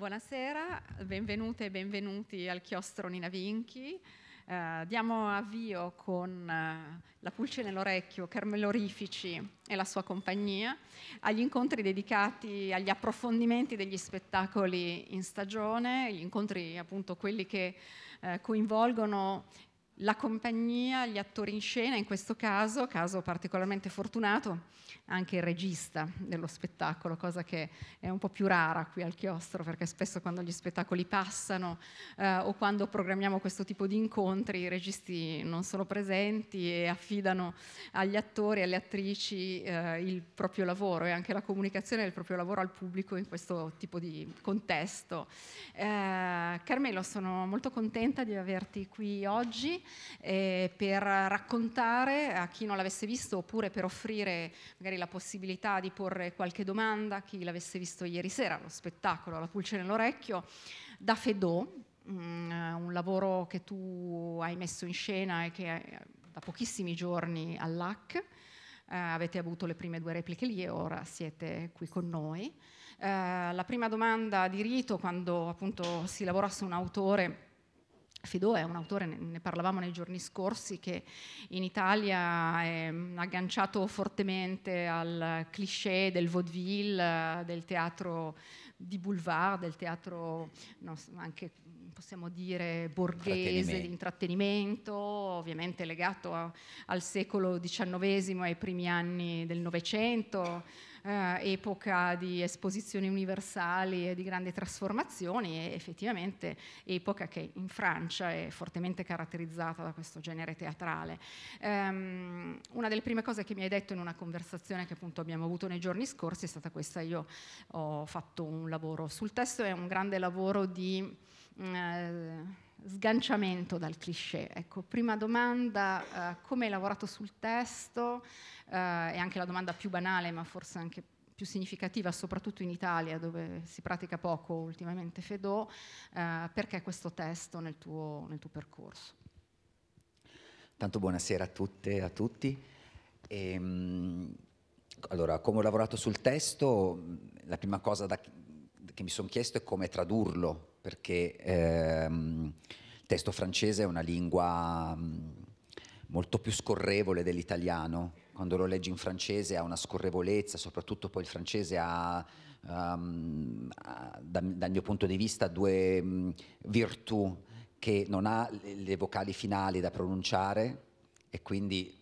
Buonasera, benvenute e benvenuti al chiostro Nina Vinchi. Eh, diamo avvio con eh, la pulce nell'orecchio, Carmelo Rifici e la sua compagnia, agli incontri dedicati agli approfondimenti degli spettacoli in stagione, gli incontri appunto quelli che eh, coinvolgono la compagnia, gli attori in scena, in questo caso, caso particolarmente fortunato, anche il regista dello spettacolo, cosa che è un po' più rara qui al chiostro, perché spesso quando gli spettacoli passano eh, o quando programmiamo questo tipo di incontri i registi non sono presenti e affidano agli attori e alle attrici eh, il proprio lavoro e anche la comunicazione del proprio lavoro al pubblico in questo tipo di contesto. Eh, Carmelo, sono molto contenta di averti qui oggi eh, per raccontare a chi non l'avesse visto oppure per offrire magari la possibilità di porre qualche domanda a chi l'avesse visto ieri sera, lo spettacolo, la pulce nell'orecchio, da Fedò, mm, un lavoro che tu hai messo in scena e che eh, da pochissimi giorni all'AC. Uh, eh, avete avuto le prime due repliche lì e ora siete qui con noi. Uh, la prima domanda di rito, quando appunto si lavora su un autore Fedò è un autore, ne parlavamo nei giorni scorsi, che in Italia è mm, agganciato fortemente al cliché del vaudeville, del teatro di boulevard, del teatro no, anche mm, possiamo dire borghese di intrattenimento, ovviamente legato a, al secolo XIX e ai primi anni del Novecento eh, epoca di esposizioni universali e di grandi trasformazioni e effettivamente epoca che in Francia è fortemente caratterizzata da questo genere teatrale. Um, una delle prime cose che mi hai detto in una conversazione che appunto abbiamo avuto nei giorni scorsi è stata questa, io ho fatto un lavoro sul testo, è un grande lavoro di... Uh, sganciamento dal cliché. Ecco, prima domanda, eh, come hai lavorato sul testo? Eh, è anche la domanda più banale, ma forse anche più significativa, soprattutto in Italia, dove si pratica poco ultimamente Fedò, eh, perché questo testo nel tuo, nel tuo percorso? Tanto buonasera a tutte e a tutti. Ehm, allora, come ho lavorato sul testo, la prima cosa da, che mi sono chiesto è come tradurlo perché ehm, il testo francese è una lingua mh, mm, molto più scorrevole dell'italiano, quando lo leggi in francese ha una scorrevolezza, soprattutto poi il francese ha, um, ha da, dal mio punto di vista, due mh, mm, virtù, che non ha le vocali finali da pronunciare e quindi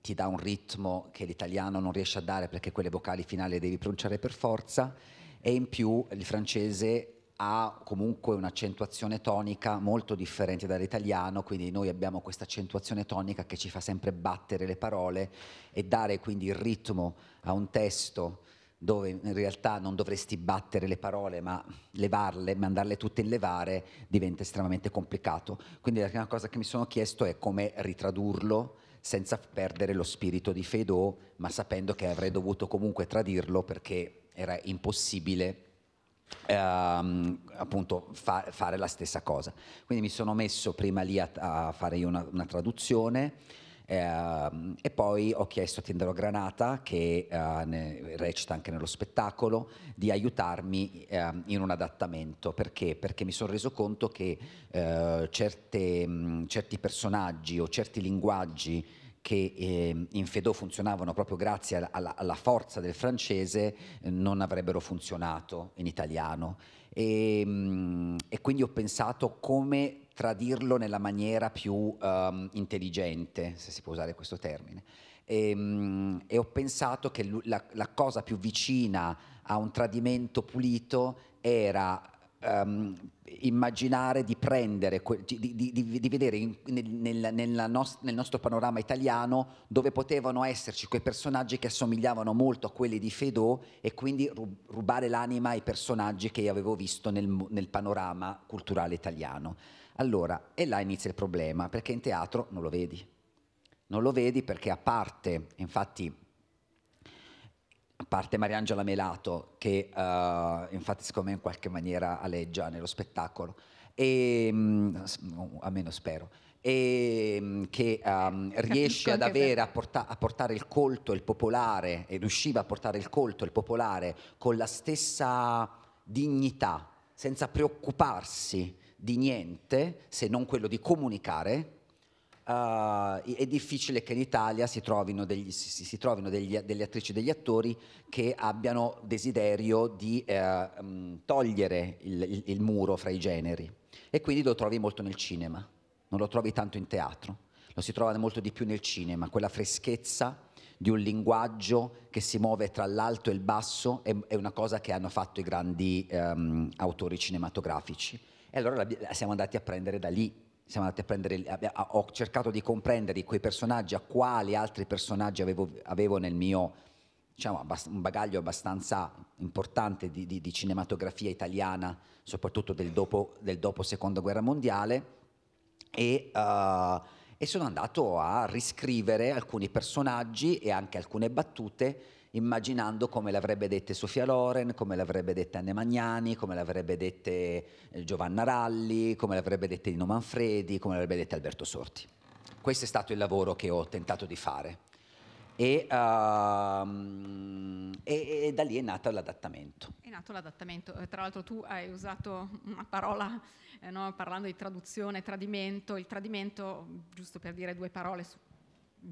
ti dà un ritmo che l'italiano non riesce a dare perché quelle vocali finali le devi pronunciare per forza e in più il francese ha comunque un'accentuazione tonica molto differente dall'italiano, quindi noi abbiamo questa accentuazione tonica che ci fa sempre battere le parole e dare quindi il ritmo a un testo dove in realtà non dovresti battere le parole ma levarle, mandarle tutte in levare, diventa estremamente complicato. Quindi la prima cosa che mi sono chiesto è come ritradurlo senza perdere lo spirito di Fedot, ma sapendo che avrei dovuto comunque tradirlo perché era impossibile Ehm, appunto fa, fare la stessa cosa. Quindi mi sono messo prima lì a, a fare io una, una traduzione ehm, e poi ho chiesto a Tindaro Granata, che eh, ne, recita anche nello spettacolo, di aiutarmi eh, in un adattamento. Perché? Perché mi sono reso conto che eh, certe, mh, certi personaggi o certi linguaggi che eh, in Fedò funzionavano proprio grazie alla, alla forza del francese eh, non avrebbero funzionato in italiano. E, ehm, mh, e, quindi ho pensato come tradirlo nella maniera più um, intelligente, se si può usare questo termine. E, ehm, mh, e ho pensato che la, la cosa più vicina a un tradimento pulito era um, immaginare di prendere, di, di, di vedere in, nel, nost- nel, nostro panorama italiano dove potevano esserci quei personaggi che assomigliavano molto a quelli di Fedò e quindi rubare l'anima ai personaggi che io avevo visto nel, nel panorama culturale italiano. Allora, e là inizia il problema, perché in teatro non lo vedi. Non lo vedi perché a parte, infatti parte Mariangela Melato, che uh, infatti secondo me in qualche maniera alleggia nello spettacolo, e, um, mm, almeno spero, e, um, che um, riesce ad avere, a, porta- a, portare il colto il popolare, e riusciva a portare il colto il popolare con la stessa dignità, senza preoccuparsi di niente se non quello di comunicare Uh, è difficile che in Italia si trovino, degli, si, si trovino degli, delle attrici e degli attori che abbiano desiderio di eh, mm, togliere il, il, il, muro fra i generi e quindi lo trovi molto nel cinema, non lo trovi tanto in teatro, lo si trova molto di più nel cinema, quella freschezza di un linguaggio che si muove tra l'alto e il basso è, è una cosa che hanno fatto i grandi ehm, autori cinematografici. E allora siamo andati a prendere da lì siamo andati a prendere, ho cercato di comprendere quei personaggi, a quali altri personaggi avevo, avevo nel mio diciamo, un bagaglio abbastanza importante di, di, di cinematografia italiana, soprattutto del dopo, del dopo, seconda guerra mondiale, e, uh, e sono andato a riscrivere alcuni personaggi e anche alcune battute immaginando come l'avrebbe dette Sofia Loren, come l'avrebbe detta Anne Magnani, come l'avrebbe dette eh, Giovanna Ralli, come l'avrebbe detta Nino Manfredi, come l'avrebbe detta Alberto Sorti. Questo è stato il lavoro che ho tentato di fare e, uh, e, e da lì è nato l'adattamento. È nato l'adattamento, eh, tra l'altro tu hai usato una parola eh, no, parlando di traduzione, tradimento, il tradimento, giusto per dire due parole su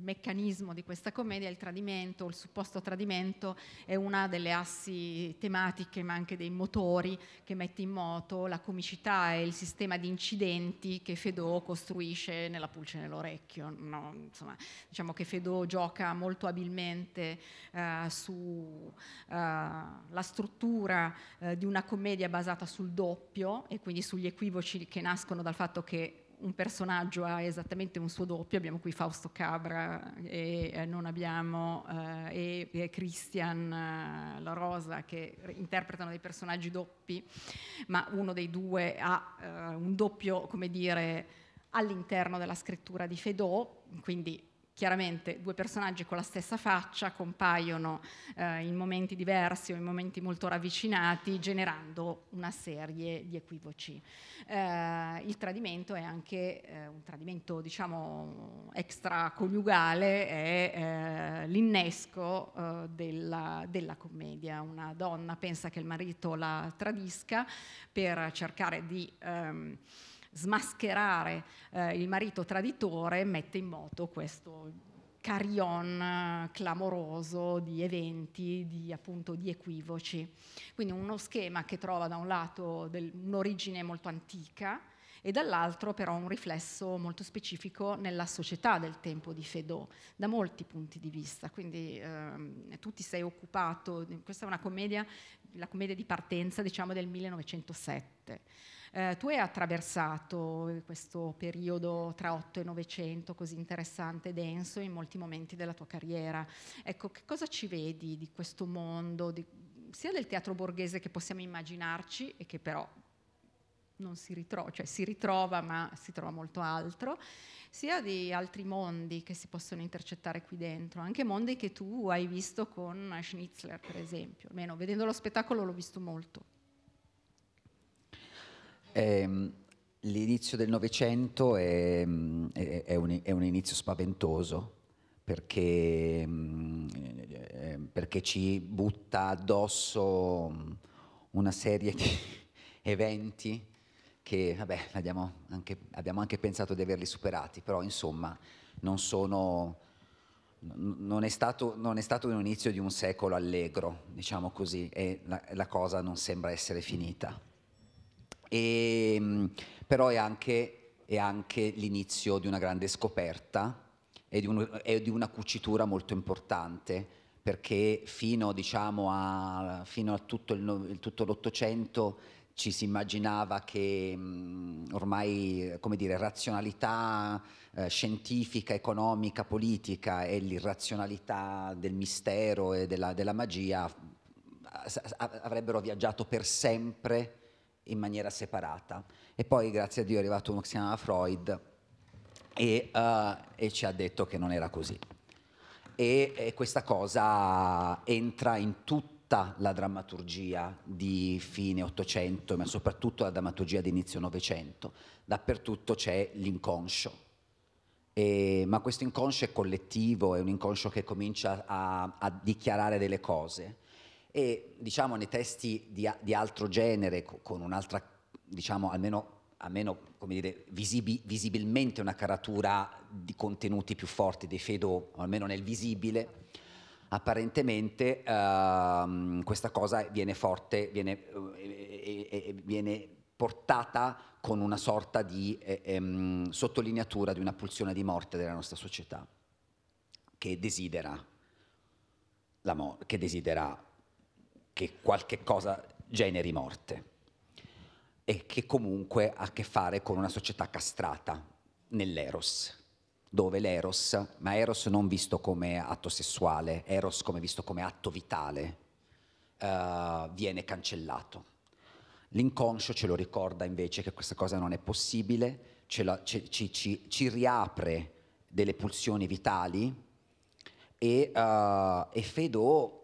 meccanismo di questa commedia è il tradimento, il supposto tradimento è una delle assi tematiche ma anche dei motori che mette in moto la comicità e il sistema di incidenti che Fedò costruisce nella pulce nell'orecchio. No, insomma, diciamo che Fedò gioca molto abilmente eh, sulla eh, struttura eh, di una commedia basata sul doppio e quindi sugli equivoci che nascono dal fatto che un personaggio ha esattamente un suo doppio, abbiamo qui Fausto Cabra e eh, non abbiamo eh, e, e Christian eh, La Rosa che interpretano dei personaggi doppi, ma uno dei due ha eh, un doppio, come dire, all'interno della scrittura di Fedot, quindi chiaramente due personaggi con la stessa faccia compaiono eh, in momenti diversi o in momenti molto ravvicinati generando una serie di equivoci. Eh, il tradimento è anche eh, un tradimento diciamo extraconiugale, è eh, l'innesco eh, della, della, commedia. Una donna pensa che il marito la tradisca per cercare di... Ehm, smascherare eh, il marito traditore mette in moto questo carion eh, clamoroso di eventi, di, appunto, di equivoci. Quindi uno schema che trova da un lato del, un'origine molto antica e dall'altro però un riflesso molto specifico nella società del tempo di Fedot, da molti punti di vista. Quindi ehm, tu ti sei occupato, questa è una commedia, la commedia di partenza diciamo del 1907 eh, tu hai attraversato questo periodo tra 8 e 900 così interessante e denso in molti momenti della tua carriera. Ecco, che cosa ci vedi di questo mondo, di, sia del teatro borghese che possiamo immaginarci e che però non si ritrova, cioè si ritrova ma si trova molto altro, sia di altri mondi che si possono intercettare qui dentro, anche mondi che tu hai visto con Schnitzler per esempio, almeno vedendo lo spettacolo l'ho visto molto. Ehm, l'inizio del Novecento è, mm, è, è, un, è, un, inizio spaventoso perché, mm, eh, eh, perché, ci butta addosso mm, una serie di eventi che vabbè, abbiamo, anche, abbiamo anche pensato di averli superati, però insomma non sono... Non è, stato, non è stato un inizio di un secolo allegro, diciamo così, e la, la cosa non sembra essere finita. E, ehm, però è anche, è anche l'inizio di una grande scoperta e di, un, e di una cucitura molto importante perché fino, diciamo, a, fino a, tutto, il, tutto l'Ottocento ci si immaginava che mh, mm, ormai dire, razionalità eh, scientifica, economica, politica e l'irrazionalità del mistero e della, della magia mm, avrebbero viaggiato per sempre in maniera separata. E poi, grazie a Dio, è arrivato uno che si chiamava Freud e, uh, e ci ha detto che non era così. E, e, questa cosa entra in tutta la drammaturgia di fine Ottocento, ma soprattutto la drammaturgia di inizio Novecento. Dappertutto c'è l'inconscio. E, ma questo inconscio è collettivo, è un inconscio che comincia a, a dichiarare delle cose e diciamo nei testi di, di altro genere, con un'altra, diciamo almeno, almeno dire, visibi, visibilmente una caratura di contenuti più forti dei Fedò, almeno nel visibile, apparentemente uh, questa cosa viene forte, viene, eh eh, eh, eh, viene, portata con una sorta di eh, ehm, sottolineatura di una pulsione di morte della nostra società che desidera, che desidera che qualche cosa generi morte e che comunque ha a che fare con una società castrata nell'eros, dove l'eros, ma eros non visto come atto sessuale, eros come visto come atto vitale, uh, viene cancellato. L'inconscio ce lo ricorda invece che questa cosa non è possibile, la, ce, ci, ci, ci, riapre delle pulsioni vitali e, uh, e Fedot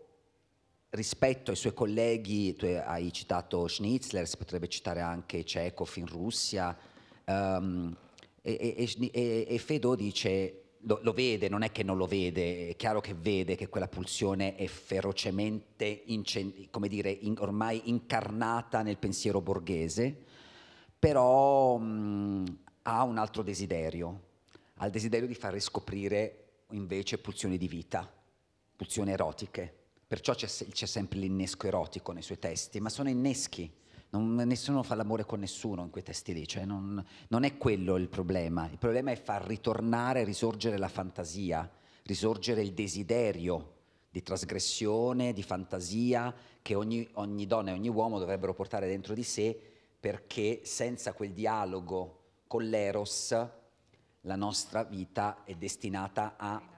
rispetto ai suoi colleghi, tu hai citato Schnitzler, si potrebbe citare anche Chekhov in Russia, um, e, e, e, e, Fedot dice, lo, lo, vede, non è che non lo vede, è chiaro che vede che quella pulsione è ferocemente, incen- come dire, in, ormai incarnata nel pensiero borghese, però um, ha un altro desiderio, ha il desiderio di far riscoprire invece pulsioni di vita, pulsioni erotiche Perciò c'è, c'è sempre l'innesco erotico nei suoi testi, ma sono inneschi. Non, nessuno fa l'amore con nessuno in quei testi lì, cioè non, non, è quello il problema. Il problema è far ritornare, risorgere la fantasia, risorgere il desiderio di trasgressione, di fantasia che ogni, ogni donna e ogni uomo dovrebbero portare dentro di sé perché senza quel dialogo con l'eros la nostra vita è destinata a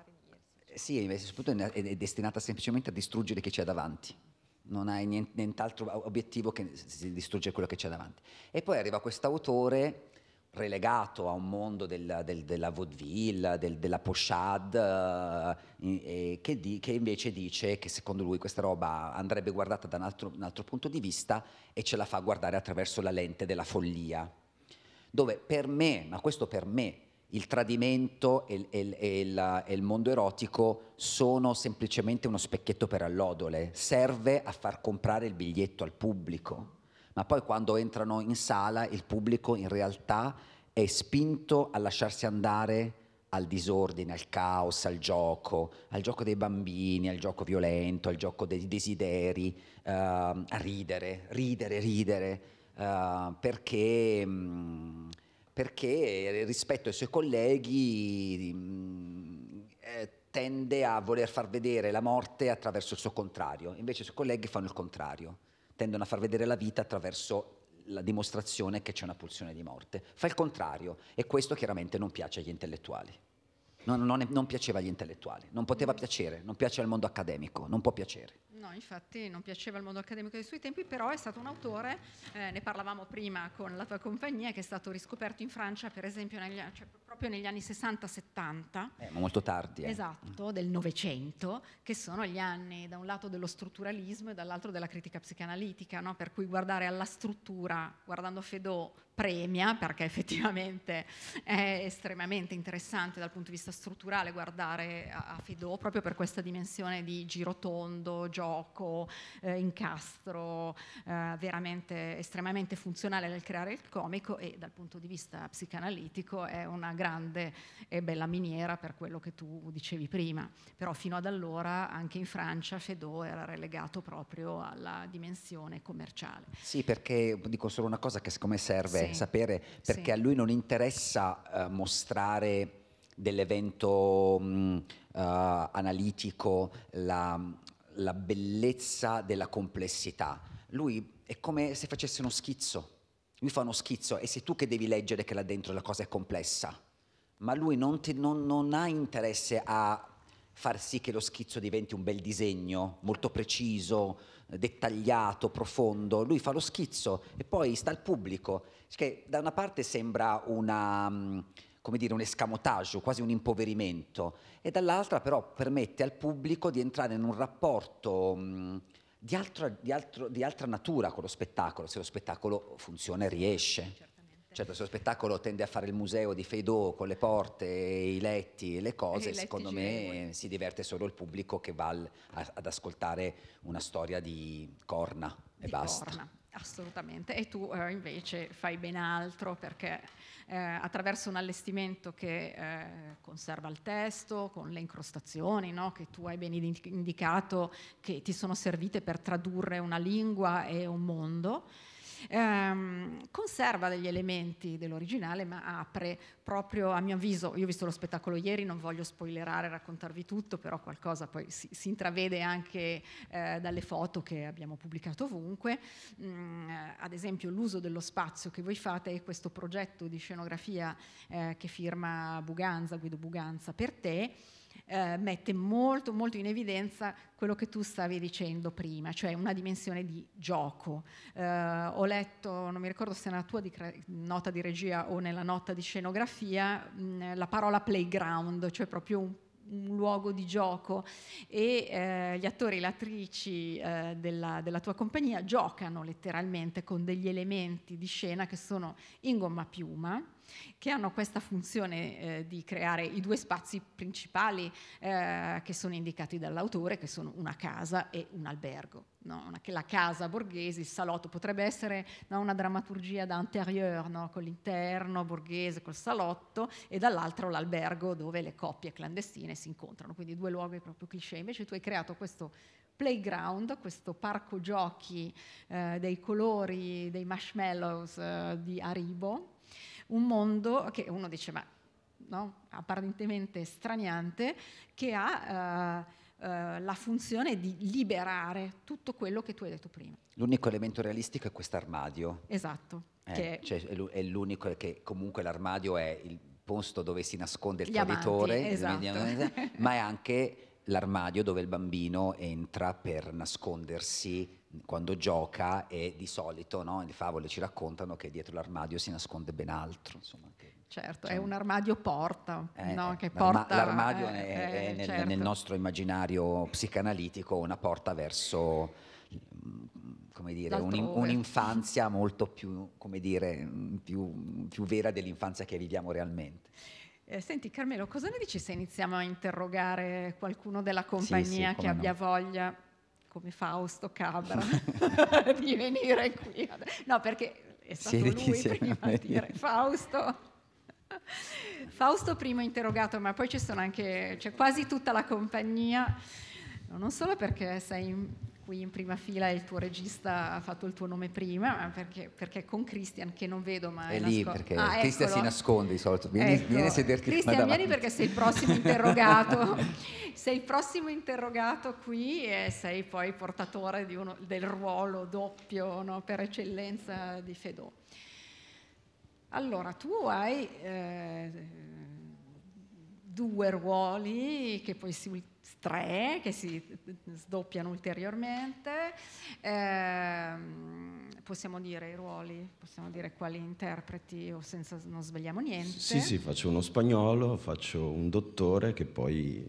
sì, soprattutto è destinata semplicemente a distruggere chi c'è davanti. Non hai nient'altro obiettivo che distruggere quello che c'è davanti. E poi arriva questo autore relegato a un mondo del, del, della vaudeville, del, della pochade, eh, che, di, che, invece dice che secondo lui questa roba andrebbe guardata da un altro, un altro, punto di vista e ce la fa guardare attraverso la lente della follia. Dove per me, ma questo per me, il tradimento e, e, e, il, e, il mondo erotico sono semplicemente uno specchietto per allodole, serve a far comprare il biglietto al pubblico, ma poi quando entrano in sala il pubblico in realtà è spinto a lasciarsi andare al disordine, al caos, al gioco, al gioco dei bambini, al gioco violento, al gioco dei desideri, uh, a ridere, ridere, ridere, uh, perché... Mh, mm, perché rispetto ai suoi colleghi mm, eh, tende a voler far vedere la morte attraverso il suo contrario, invece i suoi colleghi fanno il contrario, tendono a far vedere la vita attraverso la dimostrazione che c'è una pulsione di morte, fa il contrario e questo chiaramente non piace agli intellettuali. Non, non, non piaceva agli intellettuali, non poteva piacere, non piace al mondo accademico, non può piacere. No, infatti non piaceva il mondo accademico dei suoi tempi, però è stato un autore, eh, ne parlavamo prima con la tua compagnia, che è stato riscoperto in Francia, per esempio, negli, cioè, proprio negli anni 60-70. Eh, molto tardi. Eh. Esatto, del Novecento, che sono gli anni da un lato dello strutturalismo e dall'altro della critica psicanalitica, no? per cui guardare alla struttura, guardando Fedot, premia, perché effettivamente è estremamente interessante dal punto di vista strutturale guardare a, a Fedot proprio per questa dimensione di girotondo, gioco, eh, incastro, eh, veramente estremamente funzionale nel creare il comico e dal punto di vista psicanalitico è una grande e bella miniera per quello che tu dicevi prima. Però fino ad allora anche in Francia Fedot era relegato proprio alla dimensione commerciale. Sì, perché dico solo una cosa che secondo me serve sì sapere perché sì. a lui non interessa uh, mostrare dell'evento uh, analitico la, la bellezza della complessità. Lui è come se facesse uno schizzo. Lui fa uno schizzo e sei tu che devi leggere che là dentro la cosa è complessa. Ma lui non, ti, non, non ha interesse a far sì che lo schizzo diventi un bel disegno, molto preciso, dettagliato, profondo. Lui fa lo schizzo e poi sta al pubblico, che da una parte sembra una, mm, dire, un escamotaggio, quasi un impoverimento, e dall'altra però permette al pubblico di entrare in un rapporto mm, di, altro, di, altro, di, altra natura con lo spettacolo, se lo spettacolo funziona e riesce. Certo, il suo spettacolo tende a fare il museo di Feydeau con le porte, i letti e le cose, e eh, secondo me si diverte solo il pubblico che va al, a, ad ascoltare una storia di corna di e basta. Corna. Assolutamente, e tu eh, invece fai ben altro perché eh, attraverso un allestimento che eh, conserva il testo, con le incrostazioni no? che tu hai ben indicato, che ti sono servite per tradurre una lingua e un mondo, ehm, conserva degli elementi dell'originale ma apre proprio a mio avviso, io ho visto lo spettacolo ieri, non voglio spoilerare, e raccontarvi tutto, però qualcosa poi si, si intravede anche eh, dalle foto che abbiamo pubblicato ovunque, mm, ad esempio l'uso dello spazio che voi fate e questo progetto di scenografia eh, che firma Buganza, Guido Buganza per te, eh, mette molto, molto in evidenza quello che tu stavi dicendo prima, cioè una dimensione di gioco. Eh, ho letto, non mi ricordo se nella tua di nota di regia o nella nota di scenografia, mh, mm, la parola playground, cioè proprio un un luogo di gioco e eh, gli attori e le attrici eh, della, della, tua compagnia giocano letteralmente con degli elementi di scena che sono in gomma piuma che hanno questa funzione eh, di creare i due spazi principali eh, che sono indicati dall'autore, che sono una casa e un albergo. No? la casa borghese, il salotto, potrebbe essere no, una drammaturgia da interior, no? con l'interno borghese, col salotto, e dall'altro l'albergo dove le coppie clandestine si incontrano, quindi due luoghi proprio cliché. Invece tu hai creato questo playground, questo parco giochi eh, dei colori, dei marshmallows eh, di Aribo, un mondo che uno dice ma no? apparentemente straniante, che ha... Eh, eh, la funzione di liberare tutto quello che tu hai detto prima. L'unico elemento realistico è questo armadio. Esatto. Eh, cioè è l'unico che comunque l'armadio è il posto dove si nasconde il traditore, esatto. ma è anche l'armadio dove il bambino entra per nascondersi quando gioca e di solito no, le favole ci raccontano che dietro l'armadio si nasconde ben altro. Insomma, che, certo, cioè, è un armadio porta, eh, no, eh, porta L'armadio eh, è, è eh, nel, certo. nel, nostro immaginario psicanalitico una porta verso mm, come dire, un, un'infanzia molto più, come dire, più, più vera dell'infanzia che viviamo realmente. Eh, senti Carmelo, cosa ne dici se iniziamo a interrogare qualcuno della compagnia sì, sì, che abbia no. voglia come Fausto Cabra di venire qui. No, perché è stato Siediti lui prima a dire Fausto. Fausto primo interrogato, ma poi ci sono anche, cioè, quasi tutta la compagnia, non solo perché sei qui in prima fila il tuo regista ha fatto il tuo nome prima, perché, perché con Christian, che non vedo ma È lì nasco- perché ah, Christian eccolo. si nasconde di solito, vieni, ecco. vieni a sederti Christian, vieni perché sei il prossimo interrogato, sei il prossimo interrogato qui e sei poi portatore uno, del ruolo doppio no, per eccellenza di Fedò. Allora, tu hai... Eh, due ruoli che poi si tre che si eh, sdoppiano ulteriormente, eh, possiamo dire i ruoli, possiamo dire quali interpreti o senza non svegliamo niente. Sì, sì, faccio uno spagnolo, faccio un dottore che poi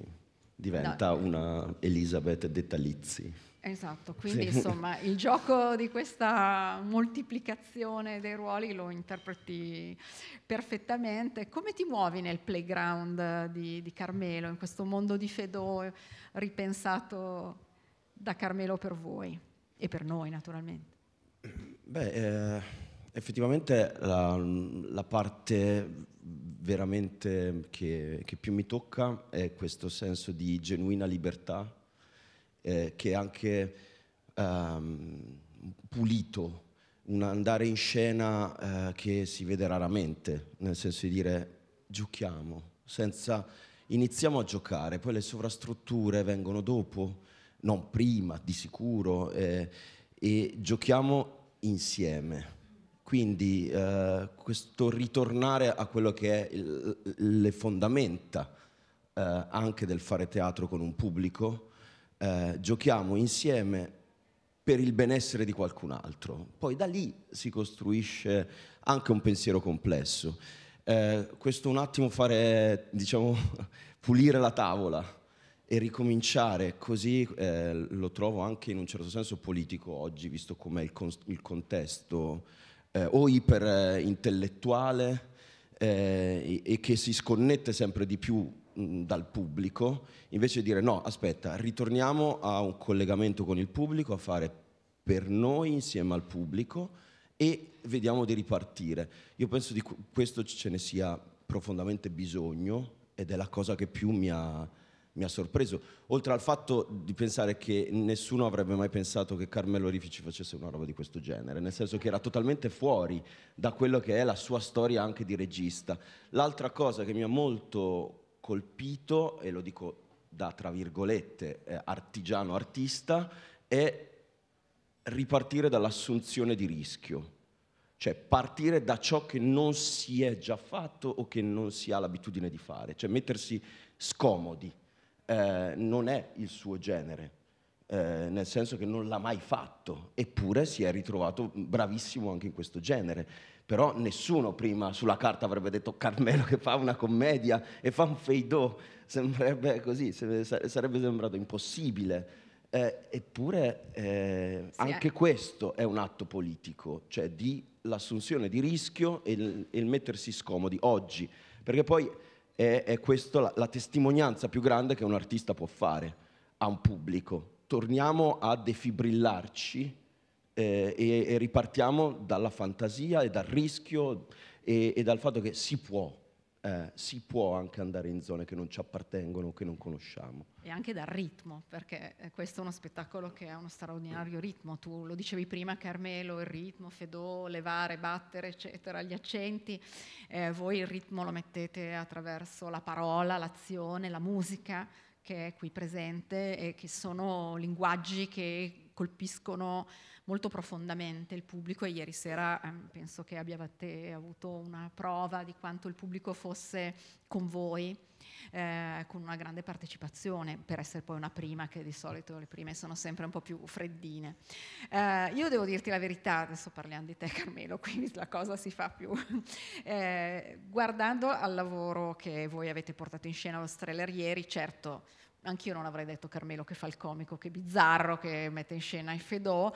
diventa no. una Elisabeth Detalizzi. Esatto, quindi sì. insomma il gioco di questa moltiplicazione dei ruoli lo interpreti perfettamente. Come ti muovi nel playground di, di Carmelo, in questo mondo di Fedò ripensato da Carmelo per voi e per noi naturalmente? Beh, eh, effettivamente la, la, parte veramente che, che più mi tocca è questo senso di genuina libertà eh, che è anche ehm, pulito, un andare in scena eh, che si vede raramente, nel senso di dire giochiamo, senza, iniziamo a giocare, poi le sovrastrutture vengono dopo, non prima di sicuro, eh, e giochiamo insieme. Quindi eh, questo ritornare a quello che è il, le fondamenta eh, anche del fare teatro con un pubblico, eh, giochiamo insieme per il benessere di qualcun altro. Poi da lì si costruisce anche un pensiero complesso. Eh, questo un attimo fare, diciamo, pulire la tavola e ricominciare così eh, lo trovo anche in un certo senso politico oggi, visto com'è il, con- il contesto eh, o iperintellettuale eh, eh, e-, e che si sconnette sempre di più dal pubblico, invece di dire no, aspetta, ritorniamo a un collegamento con il pubblico, a fare per noi insieme al pubblico e vediamo di ripartire. Io penso di questo ce ne sia profondamente bisogno ed è la cosa che più mi ha, mi ha sorpreso, oltre al fatto di pensare che nessuno avrebbe mai pensato che Carmelo Rifici facesse una roba di questo genere, nel senso che era totalmente fuori da quello che è la sua storia anche di regista. L'altra cosa che mi ha molto colpito, e lo dico da tra virgolette eh, artigiano artista, è ripartire dall'assunzione di rischio, cioè partire da ciò che non si è già fatto o che non si ha l'abitudine di fare, cioè mettersi scomodi, eh, non è il suo genere. Eh, nel senso che non l'ha mai fatto, eppure si è ritrovato bravissimo anche in questo genere però nessuno prima sulla carta avrebbe detto Carmelo che fa una commedia e fa un fade sembrerebbe così, sarebbe sembrato impossibile. Eh, eppure eh, sì, anche eh. questo è un atto politico, cioè di l'assunzione di rischio e il, e il mettersi scomodi oggi, perché poi è, è questa la, la testimonianza più grande che un artista può fare a un pubblico. Torniamo a defibrillarci eh, e, e, ripartiamo dalla fantasia e dal rischio e, e dal fatto che si può, eh, si può anche andare in zone che non ci appartengono, che non conosciamo. E anche dal ritmo, perché eh, questo è uno spettacolo che ha uno straordinario ritmo. Tu lo dicevi prima, Carmelo, il ritmo, Fedò, levare, battere, eccetera, gli accenti. Eh, voi il ritmo lo mettete attraverso la parola, l'azione, la musica che è qui presente e che sono linguaggi che colpiscono molto profondamente il pubblico e ieri sera eh, penso che abbiate avuto una prova di quanto il pubblico fosse con voi, eh, con una grande partecipazione, per essere poi una prima, che di solito le prime sono sempre un po' più freddine. Eh, io devo dirti la verità, adesso parliamo di te Carmelo, quindi la cosa si fa più. Eh, guardando al lavoro che voi avete portato in scena lo Streller ieri, certo anch'io non avrei detto Carmelo che fa il comico, che bizzarro, che mette in scena il Fedò,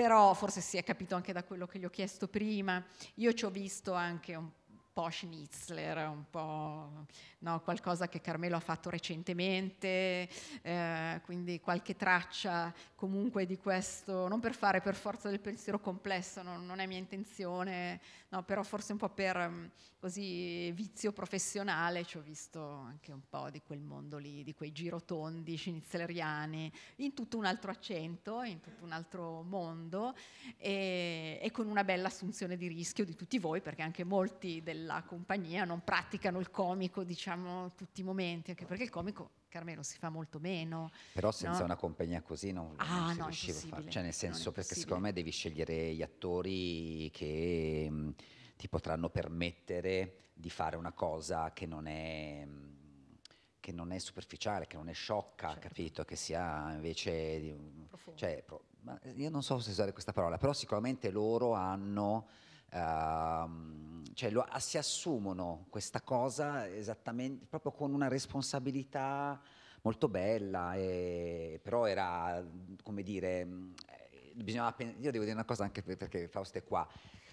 però forse si è capito anche da quello che gli ho chiesto prima, io ci ho visto anche un po' Schnitzler, un po' no, qualcosa che Carmelo ha fatto recentemente, eh, quindi qualche traccia comunque di questo, non per fare per forza del pensiero complesso, non, non è mia intenzione no, però forse un po' per mm, così vizio professionale ci ho visto anche un po' di quel mondo lì, di quei girotondi schnitzleriani, in tutto un altro accento, in tutto un altro mondo e, e con una bella assunzione di rischio di tutti voi, perché anche molti della compagnia non praticano il comico, diciamo, tutti i momenti, anche perché il comico Carmelo si fa molto meno. Però senza no? una compagnia così non, ah, non si no, riusciva a fare. Cioè, nel senso, perché secondo me devi scegliere gli attori che mh, mm, ti potranno permettere di fare una cosa che non è. Mh, mm, che non è superficiale, che non è sciocca, certo. capito? Che sia invece. Di, cioè, pro, io non so se usare questa parola, però sicuramente loro hanno Ehm, cioè lo, si assumono questa cosa esattamente proprio con una responsabilità molto bella, e, però era come dire, mm, eh, bisognava, io devo dire una cosa anche perché Fausto è qua,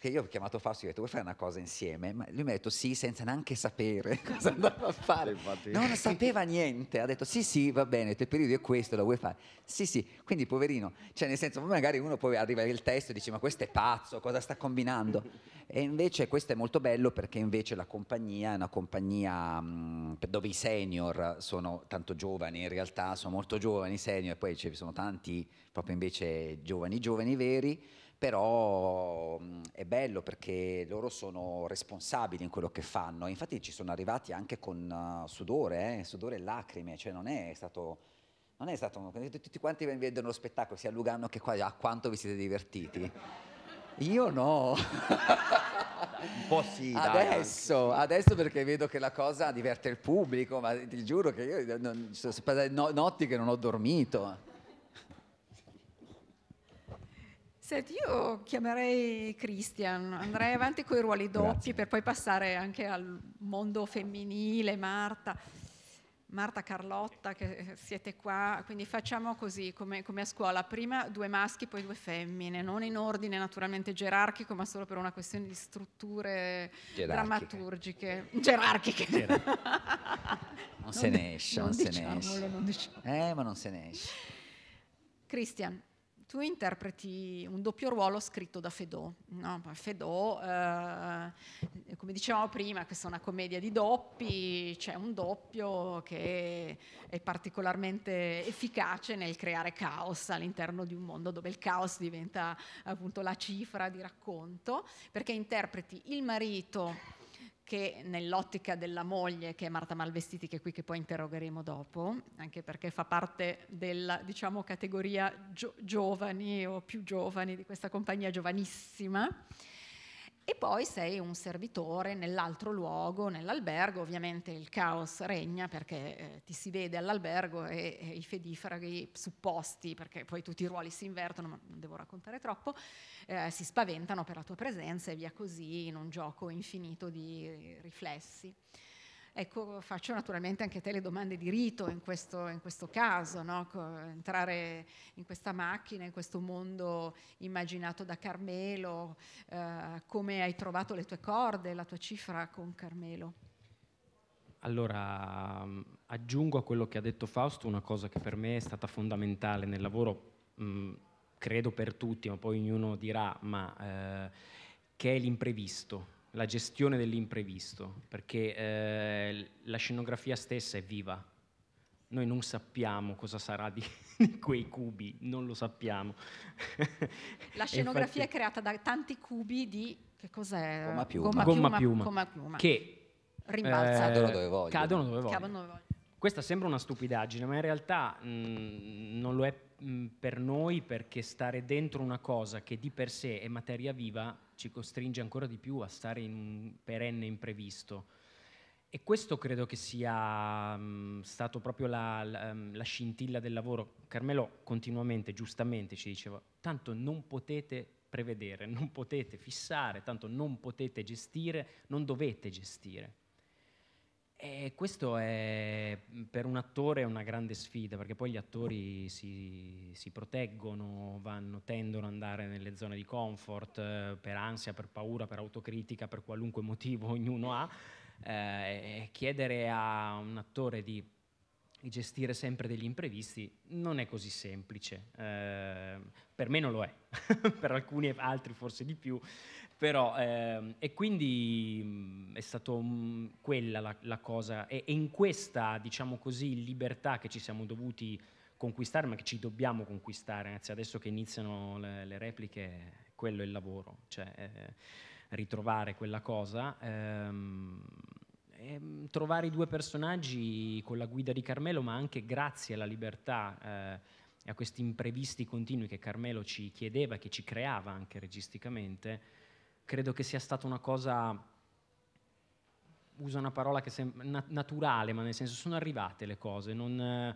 che io ho chiamato Fausto e gli ho detto vuoi fare una cosa insieme? Ma lui mi ha detto sì, senza neanche sapere cosa andava a fare. Non sapeva niente, ha detto sì sì, va bene, il periodo è questo, lo vuoi fare? Sì sì, quindi poverino, cioè nel senso magari uno poi arriva il testo e dice ma questo è pazzo, cosa sta combinando? E invece questo è molto bello perché invece la compagnia è una compagnia mh, mm, dove i senior sono tanto giovani in realtà, sono molto giovani i senior e poi ci sono tanti proprio invece giovani, giovani veri però mh, è bello perché loro sono responsabili in quello che fanno, infatti ci sono arrivati anche con uh, sudore, eh, sudore e lacrime, cioè non è stato... Non è stato tutti quanti vedono lo spettacolo, sia a Lugano che qua, a quanto vi siete divertiti. Io no. Un po' sì, dai. Adesso, adesso perché vedo che la cosa diverte il pubblico, ma ti giuro che io sono no, notti che non ho dormito. Senti, io chiamerei Christian, andrei avanti con i ruoli doppi Grazie. per poi passare anche al mondo femminile, Marta. Marta Carlotta, che eh, siete qua, quindi facciamo così come, come, a scuola, prima due maschi, poi due femmine, non in ordine naturalmente gerarchico, ma solo per una questione di strutture gerarchiche. drammaturgiche, gerarchiche. Gerar- non, non, se ne esce, non, non se ne esce. Diciamolo, diciamolo. Eh, ma non se ne esce. Christian tu interpreti un doppio ruolo scritto da Fedot. No? Fedot, eh, come dicevamo prima, questa è una commedia di doppi, c'è un doppio che è particolarmente efficace nel creare caos all'interno di un mondo dove il caos diventa appunto la cifra di racconto, perché interpreti il marito che nell'ottica della moglie, che è Marta Malvestiti, che è qui che poi interrogheremo dopo, anche perché fa parte della diciamo, categoria gio- giovani o più giovani di questa compagnia giovanissima, e poi sei un servitore nell'altro luogo, nell'albergo, ovviamente il caos regna perché eh, ti si vede all'albergo e, e, i fedifraghi supposti, perché poi tutti i ruoli si invertono, ma non devo raccontare troppo, eh, si spaventano per la tua presenza e via così in un gioco infinito di riflessi. Ecco, faccio naturalmente anche te le domande di rito in questo, in questo caso, no? entrare in questa macchina, in questo mondo immaginato da Carmelo, eh, come hai trovato le tue corde, la tua cifra con Carmelo? Allora, mm, aggiungo a quello che ha detto Fausto una cosa che per me è stata fondamentale nel lavoro, mh, mm, credo per tutti, ma poi ognuno dirà, ma eh, che è l'imprevisto la gestione dell'imprevisto, perché eh, la scenografia stessa è viva. Noi non sappiamo cosa sarà di, di quei cubi, non lo sappiamo. La scenografia infatti, è creata da tanti cubi di che cos'è? Gomma piuma. Gomma, gomma, piuma, gomma piuma, Che rimbalzano eh, dove vogliono. Cadono dove vogliono. Questa sembra una stupidaggine, ma in realtà mh, mm, non lo è mh, mm, per noi perché stare dentro una cosa che di per sé è materia viva ci costringe ancora di più a stare in un perenne imprevisto. E questo credo che sia mh, mm, stato proprio la, la, mm, la, scintilla del lavoro. Carmelo continuamente, giustamente, ci diceva, tanto non potete prevedere, non potete fissare, tanto non potete gestire, non dovete gestire. E questo è per un attore una grande sfida, perché poi gli attori si, si proteggono, vanno, tendono ad andare nelle zone di comfort eh, per ansia, per paura, per autocritica, per qualunque motivo ognuno ha. Eh, chiedere a un attore di gestire sempre degli imprevisti non è così semplice. Eh, per me non lo è, per alcuni altri forse di più, però, ehm, e quindi mh, mhmm, è stata mhmm, quella la, la cosa, e, e, in questa, diciamo così, libertà che ci siamo dovuti conquistare, ma che ci dobbiamo conquistare, anzi adesso che iniziano le, le repliche, quello è il lavoro, cioè eh, ritrovare quella cosa. Ehm, ehm trovare i due personaggi con la guida di Carmelo, ma anche grazie alla libertà eh, e a questi imprevisti continui che Carmelo ci chiedeva, che ci creava anche registicamente, credo che sia stata una cosa, uso una parola che sembra naturale, ma nel senso sono arrivate le cose, non,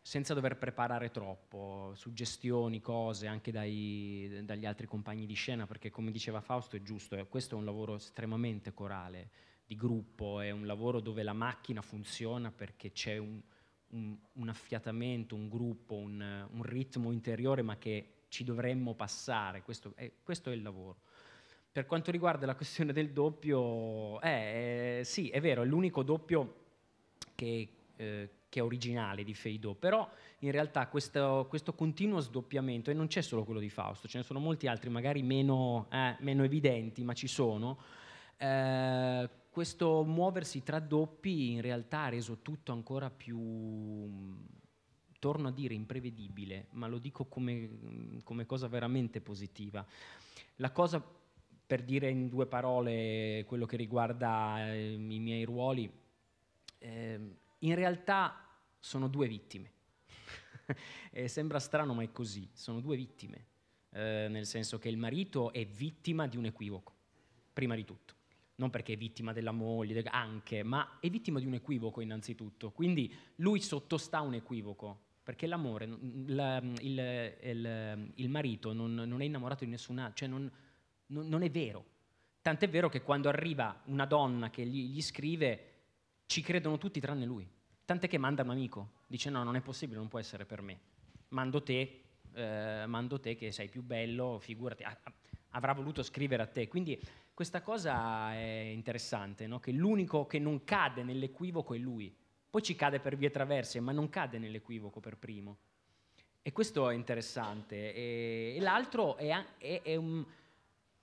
senza dover preparare troppo, suggestioni, cose anche dai, dagli altri compagni di scena, perché come diceva Fausto è giusto, eh, questo è un lavoro estremamente corale, di gruppo, è un lavoro dove la macchina funziona perché c'è un, un, un affiatamento, un gruppo, un, un, ritmo interiore, ma che ci dovremmo passare, questo è, questo è il lavoro. Per quanto riguarda la questione del doppio, eh, eh, sì, è vero, è l'unico doppio che, eh, che è originale di Feido, però in realtà questo, questo, continuo sdoppiamento, e non c'è solo quello di Fausto, ce ne sono molti altri, magari meno, eh, meno evidenti, ma ci sono, eh, questo muoversi tra doppi in realtà ha reso tutto ancora più, torno a dire, imprevedibile, ma lo dico come, come cosa veramente positiva. La cosa per dire in due parole quello che riguarda eh, i miei ruoli, eh, in realtà sono due vittime. Eh, sembra strano, ma è così, sono due vittime, eh, nel senso che il marito è vittima di un equivoco, prima di tutto. Non perché è vittima della moglie, anche, ma è vittima di un equivoco innanzitutto. Quindi lui sottostà un equivoco, perché l'amore, la, il, il, il, marito non, non, è innamorato di nessuna, cioè non, non, non è vero. Tant'è vero che quando arriva una donna che gli, gli scrive, ci credono tutti tranne lui. Tant'è che manda un amico, dice no, non è possibile, non può essere per me. Mando te, eh, mando te che sei più bello, figurati, avrà voluto scrivere a te. Quindi questa cosa è interessante, no? che l'unico che non cade nell'equivoco è lui. Poi ci cade per vie traverse, ma non cade nell'equivoco per primo. E questo è interessante. E, e l'altro è, è, è un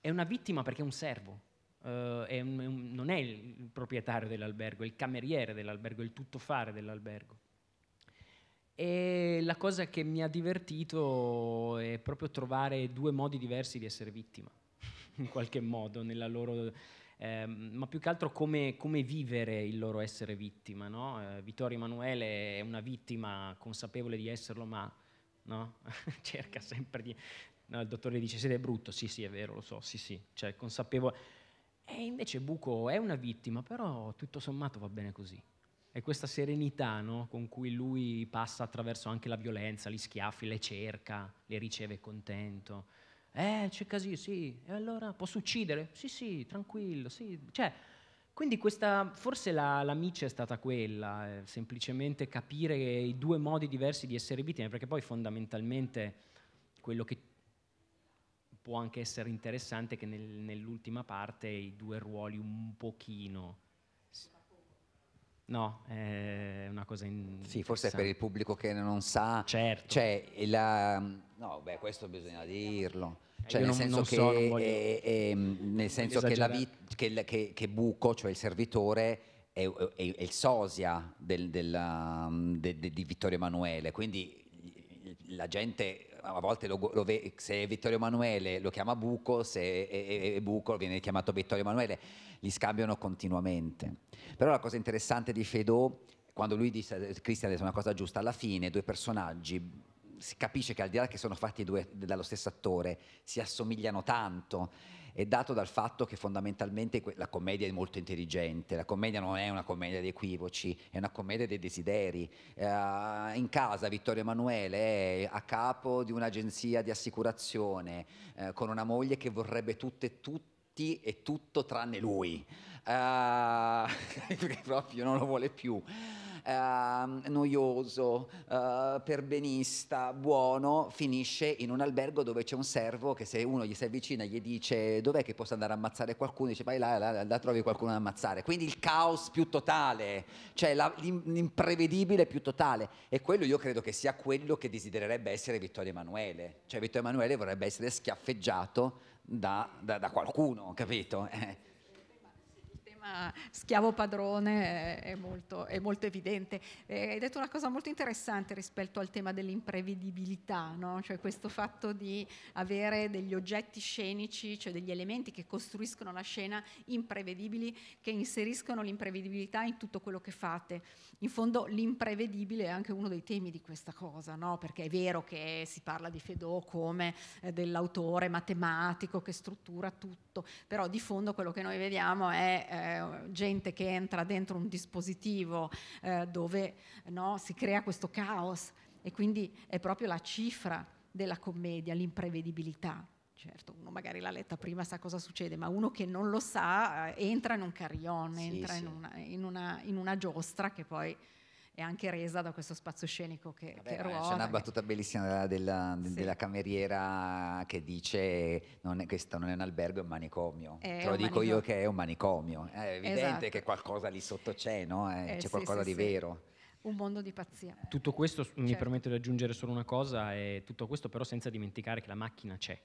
è una vittima perché è un servo, Uh, è un, è un, non è il proprietario dell'albergo, è il cameriere dell'albergo, è il tuttofare dell'albergo. E la cosa che mi ha divertito è proprio trovare due modi diversi di essere vittima, in qualche modo, loro, ehm, ma più che altro come, come, vivere il loro essere vittima. No? Eh, Vittorio Emanuele è una vittima consapevole di esserlo, ma no? cerca sempre di, No, il dottore dice, siete brutto, sì sì è vero, lo so, sì sì, cioè consapevole. E invece Buco è una vittima, però tutto sommato va bene così. È questa serenità no? con cui lui passa attraverso anche la violenza, gli schiaffi, le cerca, le riceve contento. Eh, c'è casino, sì, e allora posso uccidere? Sì, sì, tranquillo, sì. Cioè, quindi questa, forse la, miccia è stata quella, eh, semplicemente capire i due modi diversi di essere vittime, perché poi fondamentalmente quello che può anche essere interessante che nel, nell'ultima parte i due ruoli un pochino... No, è una cosa in Sì, forse per il pubblico che non sa... Certo. Cioè, la, no, beh, questo bisogna dirlo. Eh, cioè, nel, non, senso non che, voglio, è, è, mm, nel senso, che, vi, che, che, che Buco, cioè il servitore, è, è il sosia del, della, de, de, di Vittorio Emanuele, quindi la gente a volte lo, lo, se Vittorio Emanuele lo chiama Buco, se è, e Buco viene chiamato Vittorio Emanuele, li scambiano continuamente. Però la cosa interessante di Fedò, quando lui dice, Cristian ha detto una cosa giusta, alla fine due personaggi si capisce che al di là che sono fatti due, dallo stesso attore, si assomigliano tanto è dato dal fatto che fondamentalmente la commedia è molto intelligente, la commedia non è una commedia di equivoci, è una commedia dei desideri. Eh, in casa Vittorio Emanuele è a capo di un'agenzia di assicurazione eh, con una moglie che vorrebbe tutte e tutti e tutto tranne lui, eh, perché proprio non lo vuole più eh, noioso, eh, perbenista, buono, finisce in un albergo dove c'è un servo che se uno gli si avvicina gli dice dov'è che posso andare a ammazzare qualcuno, dice vai là, là, là trovi qualcuno da ammazzare. Quindi il caos più totale, cioè la, l'imprevedibile più totale. E quello io credo che sia quello che desidererebbe essere Vittorio Emanuele. Cioè Vittorio Emanuele vorrebbe essere schiaffeggiato da, da, da qualcuno, capito? Eh schiavo padrone è molto, è molto evidente. Eh, hai detto una cosa molto interessante rispetto al tema dell'imprevedibilità, no? cioè questo fatto di avere degli oggetti scenici, cioè degli elementi che costruiscono la scena imprevedibili, che inseriscono l'imprevedibilità in tutto quello che fate. In fondo l'imprevedibile è anche uno dei temi di questa cosa, no? perché è vero che si parla di Fedot come eh, dell'autore matematico che struttura tutto prodotto, però di fondo quello che noi vediamo è eh, gente che entra dentro un dispositivo eh, dove no, si crea questo caos e quindi è proprio la cifra della commedia, l'imprevedibilità. Certo, uno magari l'ha letta prima, sa cosa succede, ma uno che non lo sa eh, entra in un carillon, sì, entra sì. In, una, in, una, in una giostra che poi è anche resa da questo spazio scenico che, Vabbè, che ruota. C'è una battuta bellissima della, della, sì. della cameriera che dice non è, questo non è un albergo, è un manicomio. È Te lo dico manicomio. io che è un manicomio. È evidente esatto. che qualcosa lì sotto c'è, no? eh, eh, c'è sì, qualcosa sì, di vero. Un mondo di pazzia. Tutto questo, certo. mi permetto di aggiungere solo una cosa, tutto questo però senza dimenticare che la macchina c'è.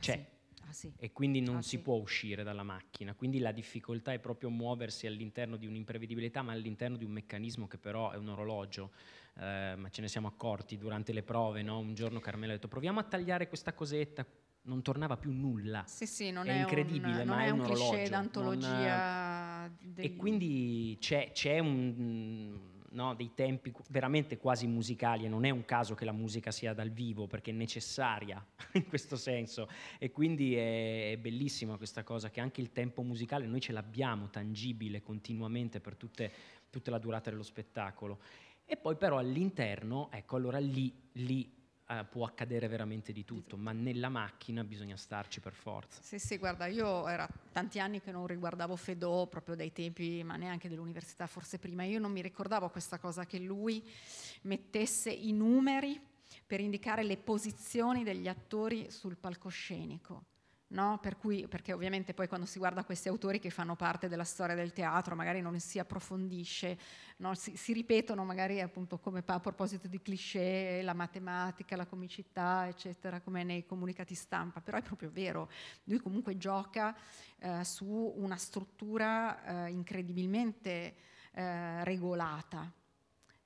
C'è. Ah, Ah, sì. e quindi non ah, si sì. può uscire dalla macchina, quindi la difficoltà è proprio muoversi all'interno di un'imprevedibilità, ma all'interno di un meccanismo che però è un orologio. Eh, ma ce ne siamo accorti durante le prove, no? un giorno Carmelo ha detto proviamo a tagliare questa cosetta, non tornava più nulla. Sì, sì, non è, è incredibile, un, ma è, è un, un cliché d'antologia. Non... Eh, Degli... E quindi c'è, c'è un no, dei tempi veramente quasi musicali e non è un caso che la musica sia dal vivo perché è necessaria in questo senso e quindi è, è bellissima questa cosa che anche il tempo musicale noi ce l'abbiamo tangibile continuamente per tutte, tutta la durata dello spettacolo. E poi però all'interno, ecco allora lì, lì eh, può accadere veramente di tutto, ma nella macchina bisogna starci per forza. Sì, sì, guarda, io era tanti anni che non riguardavo Fedò, proprio dai tempi, ma neanche dell'università, forse prima, io non mi ricordavo questa cosa che lui mettesse i numeri per indicare le posizioni degli attori sul palcoscenico. No? Per cui, perché ovviamente poi quando si guarda questi autori che fanno parte della storia del teatro magari non si approfondisce, no? si, si, ripetono magari appunto come a proposito di cliché, la matematica, la comicità, eccetera, come nei comunicati stampa, però è proprio vero, lui comunque gioca eh, su una struttura eh, incredibilmente eh, regolata,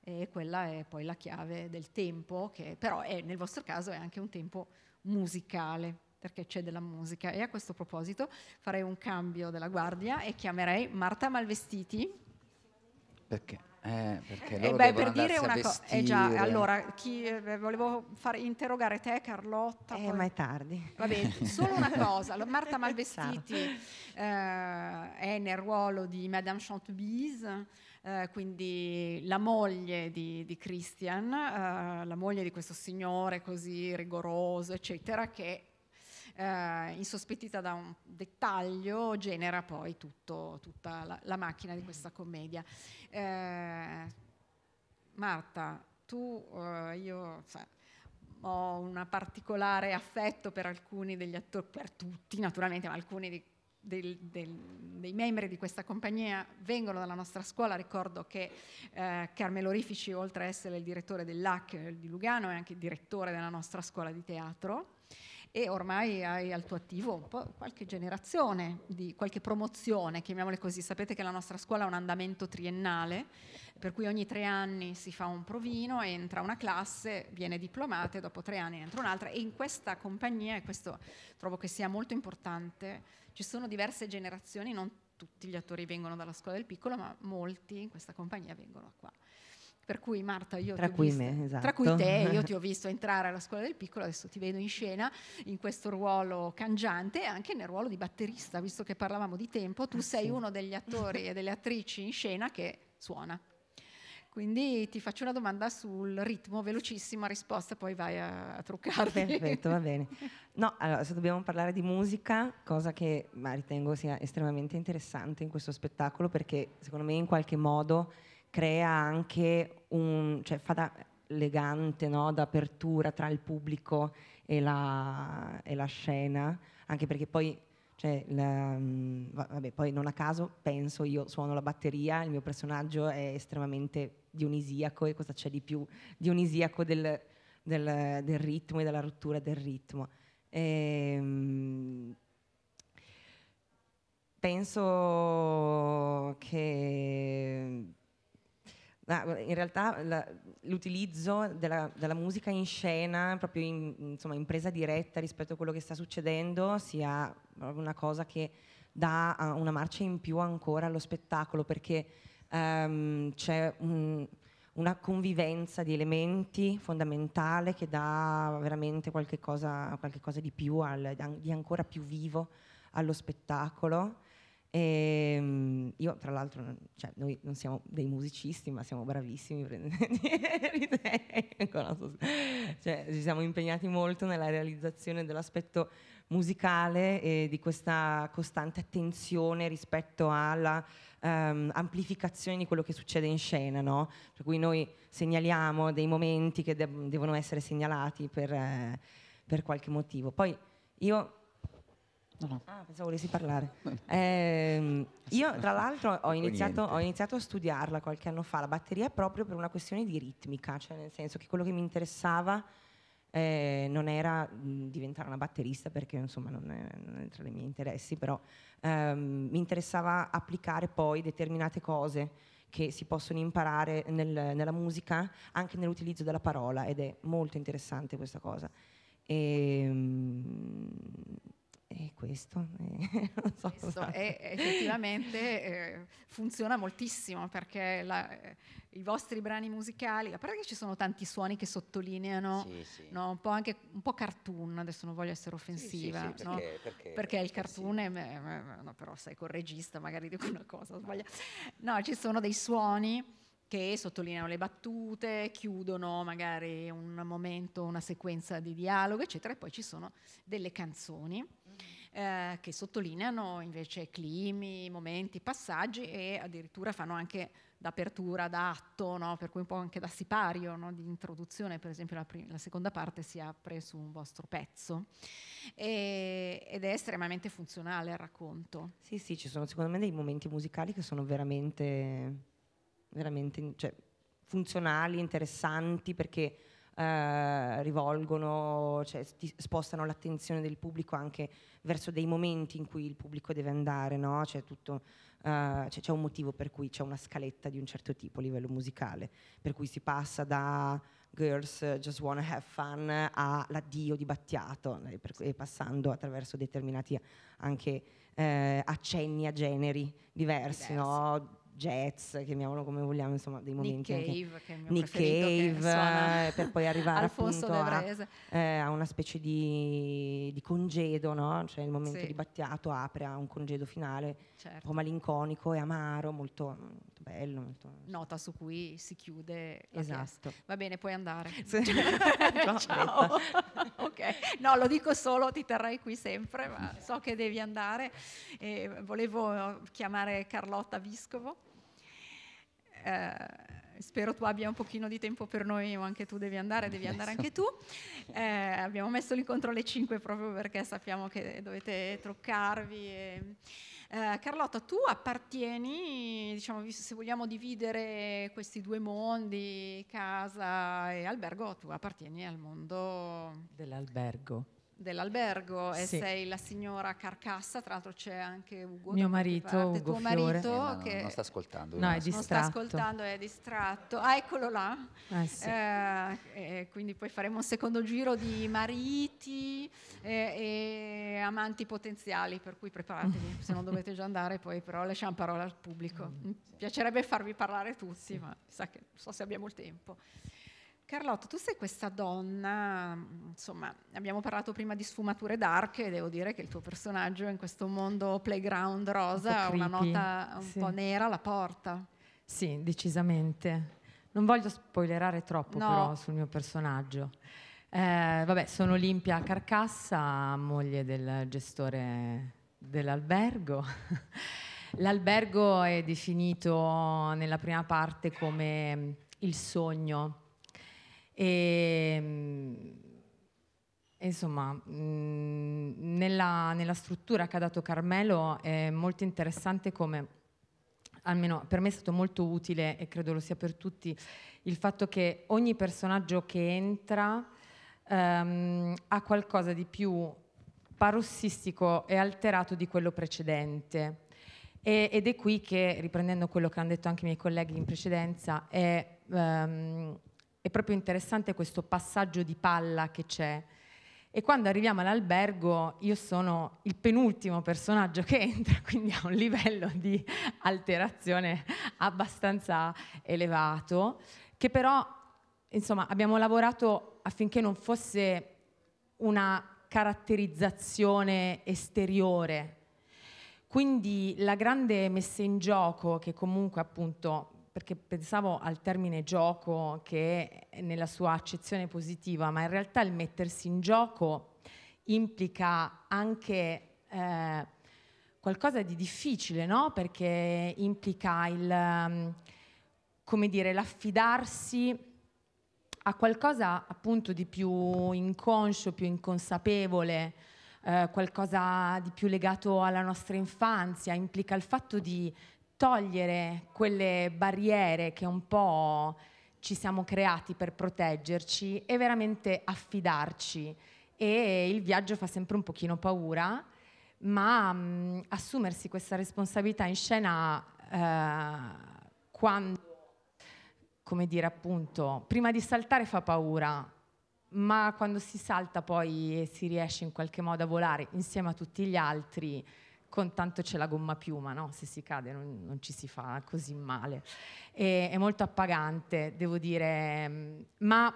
e quella è poi la chiave del tempo, che però è, nel vostro caso è anche un tempo musicale perché c'è della musica. E a questo proposito farei un cambio della guardia e chiamerei Marta Malvestiti. Perché? Eh, perché eh, loro eh beh, per dire una cosa, eh già, allora chi, eh, volevo far interrogare te, Carlotta. Eh, poi... ma è tardi. Vabbè, solo una cosa: Marta Malvestiti eh, è nel ruolo di Madame Chantebise. Uh, quindi la moglie di, di Christian, uh, la moglie di questo signore così rigoroso, eccetera, che eh, insospettita da un dettaglio genera poi tutto, tutta la, la, macchina di questa commedia. Eh, Marta, tu, eh, io... Cioè, ho un particolare affetto per alcuni degli attori, per tutti naturalmente, ma alcuni di del, del, dei membri di questa compagnia vengono dalla nostra scuola, ricordo che eh, Carmelo Rifici oltre a essere il direttore dell'AC di Lugano è anche direttore della nostra scuola di teatro e ormai hai al tuo attivo qualche generazione di qualche promozione, chiamiamole così. Sapete che la nostra scuola ha un andamento triennale, per cui ogni tre anni si fa un provino, entra una classe, viene diplomata e dopo tre anni entra un'altra e in questa compagnia, e questo trovo che sia molto importante, ci sono diverse generazioni, non tutti gli attori vengono dalla scuola del piccolo, ma molti in questa compagnia vengono qua per cui Marta io tra, cui, visto, me, esatto. tra cui esatto. te io ti ho visto entrare alla scuola del piccolo adesso ti vedo in scena in questo ruolo cangiante anche nel ruolo di batterista visto che parlavamo di tempo tu ah, sei sì. uno degli attori e delle attrici in scena che suona quindi ti faccio una domanda sul ritmo, velocissima risposta, poi vai a, a truccarti. Perfetto, va bene. No, allora, se dobbiamo parlare di musica, cosa che ritengo sia estremamente interessante in questo spettacolo, perché secondo me in qualche modo crea anche un, cioè fa da legante, no? d'apertura tra il pubblico e la, e la scena, anche perché poi cioè, la, vabbè, poi non a caso penso, io suono la batteria, il mio personaggio è estremamente dionisiaco e cosa c'è di più dionisiaco del, del, del ritmo e della rottura del ritmo. E, ehm, penso che Ah, in realtà la, l'utilizzo della, della, musica in scena, proprio in, insomma, in presa diretta rispetto a quello che sta succedendo, sia una cosa che dà ah, una marcia in più ancora allo spettacolo, perché um, c'è un, una convivenza di elementi fondamentale che dà veramente qualche cosa, qualche cosa di più, al, di ancora più vivo allo spettacolo. E ehm, io, tra l'altro, cioè, noi non siamo dei musicisti, ma siamo bravissimi cioè, ci siamo impegnati molto nella realizzazione dell'aspetto musicale e di questa costante attenzione rispetto alla um, amplificazione di quello che succede in scena, no? Per cui noi segnaliamo dei momenti che de- devono essere segnalati per, eh, per qualche motivo. Poi io No, no. Ah, pensavo volessi parlare. Eh, io tra l'altro ho iniziato, ho iniziato, a studiarla qualche anno fa, la batteria proprio per una questione di ritmica, cioè nel senso che quello che mi interessava eh, non era mm, diventare una batterista perché insomma non è, non è tra i miei interessi, però ehm, mi interessava applicare poi determinate cose che si possono imparare nel, nella musica anche nell'utilizzo della parola ed è molto interessante questa cosa. E, ehm, mh, e questo, eh, so questo è, effettivamente eh, funziona moltissimo perché la, eh, i vostri brani musicali, a parte che ci sono tanti suoni che sottolineano sì, sì. No, un po' anche un po' cartoon, adesso non voglio essere offensiva, sì, no? perché, perché, perché, il cartoon è, me, me, no, però sei col regista, magari dico una cosa sbaglia. No, ci sono dei suoni che sottolineano le battute, chiudono magari un momento, una sequenza di dialogo, eccetera, e poi ci sono delle canzoni mm. eh, che sottolineano invece climi, momenti, passaggi e addirittura fanno anche d'apertura, d'atto, no? per cui un po' anche da sipario, no? di introduzione, per esempio la, prima, la, seconda parte si apre su un vostro pezzo e, ed è estremamente funzionale il racconto. Sì, sì, ci sono secondo me dei momenti musicali che sono veramente veramente cioè, funzionali, interessanti perché eh, rivolgono, cioè, spostano l'attenzione del pubblico anche verso dei momenti in cui il pubblico deve andare, no? c'è, tutto, eh, c'è, c'è un motivo per cui c'è una scaletta di un certo tipo a livello musicale, per cui si passa da Girls Just Wanna Have Fun all'addio di Battiato, e eh, passando attraverso determinati anche eh, accenni a generi diversi, diversi. No? jazz, chiamiamolo come vogliamo, insomma, dei momenti Nick Cave, che è Nick Cave, che eh, per poi arrivare appunto a, eh, a, una specie di, di, congedo, no? cioè il momento sì. di Battiato apre a un congedo finale certo. un po' certo. malinconico e amaro, molto, molto bello. Molto, Nota su cui si chiude esatto. Va bene, puoi andare. Sì. no, Ciao. okay. no, lo dico solo, ti terrei qui sempre, ma so che devi andare. Eh, volevo chiamare Carlotta Viscovo eh, spero tu abbia un pochino di tempo per noi o anche tu devi andare, devi andare anche tu. Eh, abbiamo messo l'incontro alle 5 proprio perché sappiamo che dovete truccarvi. E... Eh, Carlotta, tu appartieni, diciamo, se vogliamo dividere questi due mondi, casa e albergo, tu appartieni al mondo dell'albergo dell'albergo e sì. sei la signora Carcassa, tra l'altro c'è anche Ugo. Mio marito, parte, Ugo tuo Fiore. marito eh, che non, sta ascoltando. No, è distratto. Non sta ascoltando, è distratto. Ah, eccolo là. Eh, sì. eh, quindi poi faremo un secondo giro di mariti eh, e amanti potenziali, per cui preparatevi, se non dovete già andare poi però lasciamo parola al pubblico. Mm. Mi piacerebbe farvi parlare tutti, sì. ma sa che non so se abbiamo il tempo. Carlotta, tu sei questa donna, insomma, abbiamo parlato prima di sfumature dark e devo dire che il tuo personaggio in questo mondo playground rosa un una nota un sì. po' nera alla porta. Sì, decisamente. Non voglio spoilerare troppo no. però sul mio personaggio. Eh, vabbè, sono Olimpia Carcassa, moglie del gestore dell'albergo. L'albergo è definito nella prima parte come il sogno e, ehm, Insomma, mm, nella, nella, struttura che ha dato Carmelo è molto interessante come, almeno per me è stato molto utile e credo lo sia per tutti, il fatto che ogni personaggio che entra um, ha qualcosa di più parossistico e alterato di quello precedente. E, ed è qui che, riprendendo quello che hanno detto anche i miei colleghi in precedenza, è... Um, è proprio interessante questo passaggio di palla che c'è. E quando arriviamo all'albergo io sono il penultimo personaggio che entra, quindi ha un livello di alterazione abbastanza elevato, che però insomma, abbiamo lavorato affinché non fosse una caratterizzazione esteriore. Quindi la grande messa in gioco che comunque appunto perché pensavo al termine gioco che è nella sua accezione positiva, ma in realtà il mettersi in gioco implica anche eh, qualcosa di difficile, no? Perché implica il, mm, come dire, l'affidarsi a qualcosa appunto di più inconscio, più inconsapevole, eh, qualcosa di più legato alla nostra infanzia, implica il fatto di togliere quelle barriere che un po' ci siamo creati per proteggerci e veramente affidarci. E il viaggio fa sempre un pochino paura, ma mh, mm, assumersi questa responsabilità in scena eh, quando, come dire appunto, prima di saltare fa paura, ma quando si salta poi e si riesce in qualche modo a volare insieme a tutti gli altri, con tanto c'è la gomma piuma, no? se si cade non, non, ci si fa così male. E, è molto appagante, devo dire, mm, ma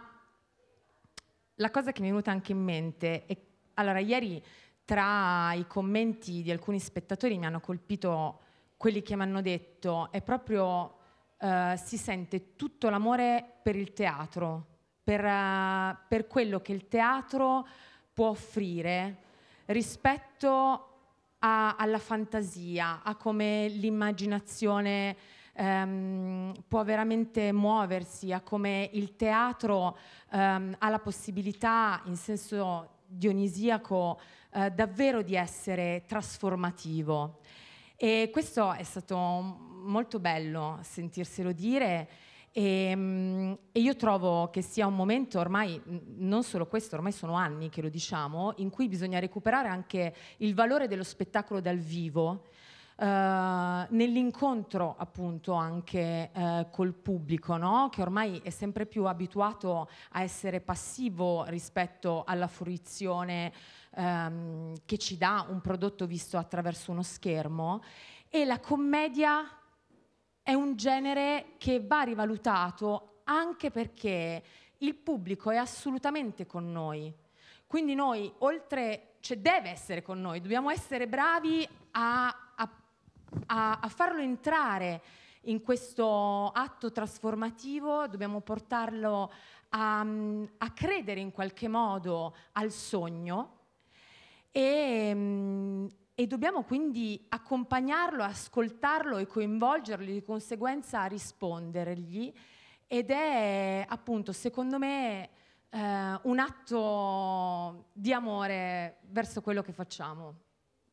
la cosa che mi è venuta anche in mente è, allora ieri tra i commenti di alcuni spettatori mi hanno colpito quelli che mi hanno detto, è proprio eh, si sente tutto l'amore per il teatro, per, eh, per quello che il teatro può offrire rispetto a a, alla fantasia, a come l'immaginazione ehm, può veramente muoversi, a come il teatro ehm, ha la possibilità, in senso dionisiaco, eh, davvero di essere trasformativo. E questo è stato molto bello sentirselo dire e, ehm, e, io trovo che sia un momento ormai, non solo questo, ormai sono anni che lo diciamo, in cui bisogna recuperare anche il valore dello spettacolo dal vivo. Eh, nell'incontro appunto anche eh, col pubblico no? che ormai è sempre più abituato a essere passivo rispetto alla fruizione ehm, che ci dà un prodotto visto attraverso uno schermo e la commedia è un genere che va rivalutato anche perché il pubblico è assolutamente con noi. Quindi noi, oltre, cioè deve essere con noi, dobbiamo essere bravi a, a, a, farlo entrare in questo atto trasformativo, dobbiamo portarlo a, a, credere in qualche modo al sogno e, e dobbiamo quindi accompagnarlo, ascoltarlo e coinvolgerlo, di conseguenza rispondergli ed è appunto secondo me eh, un atto di amore verso quello che facciamo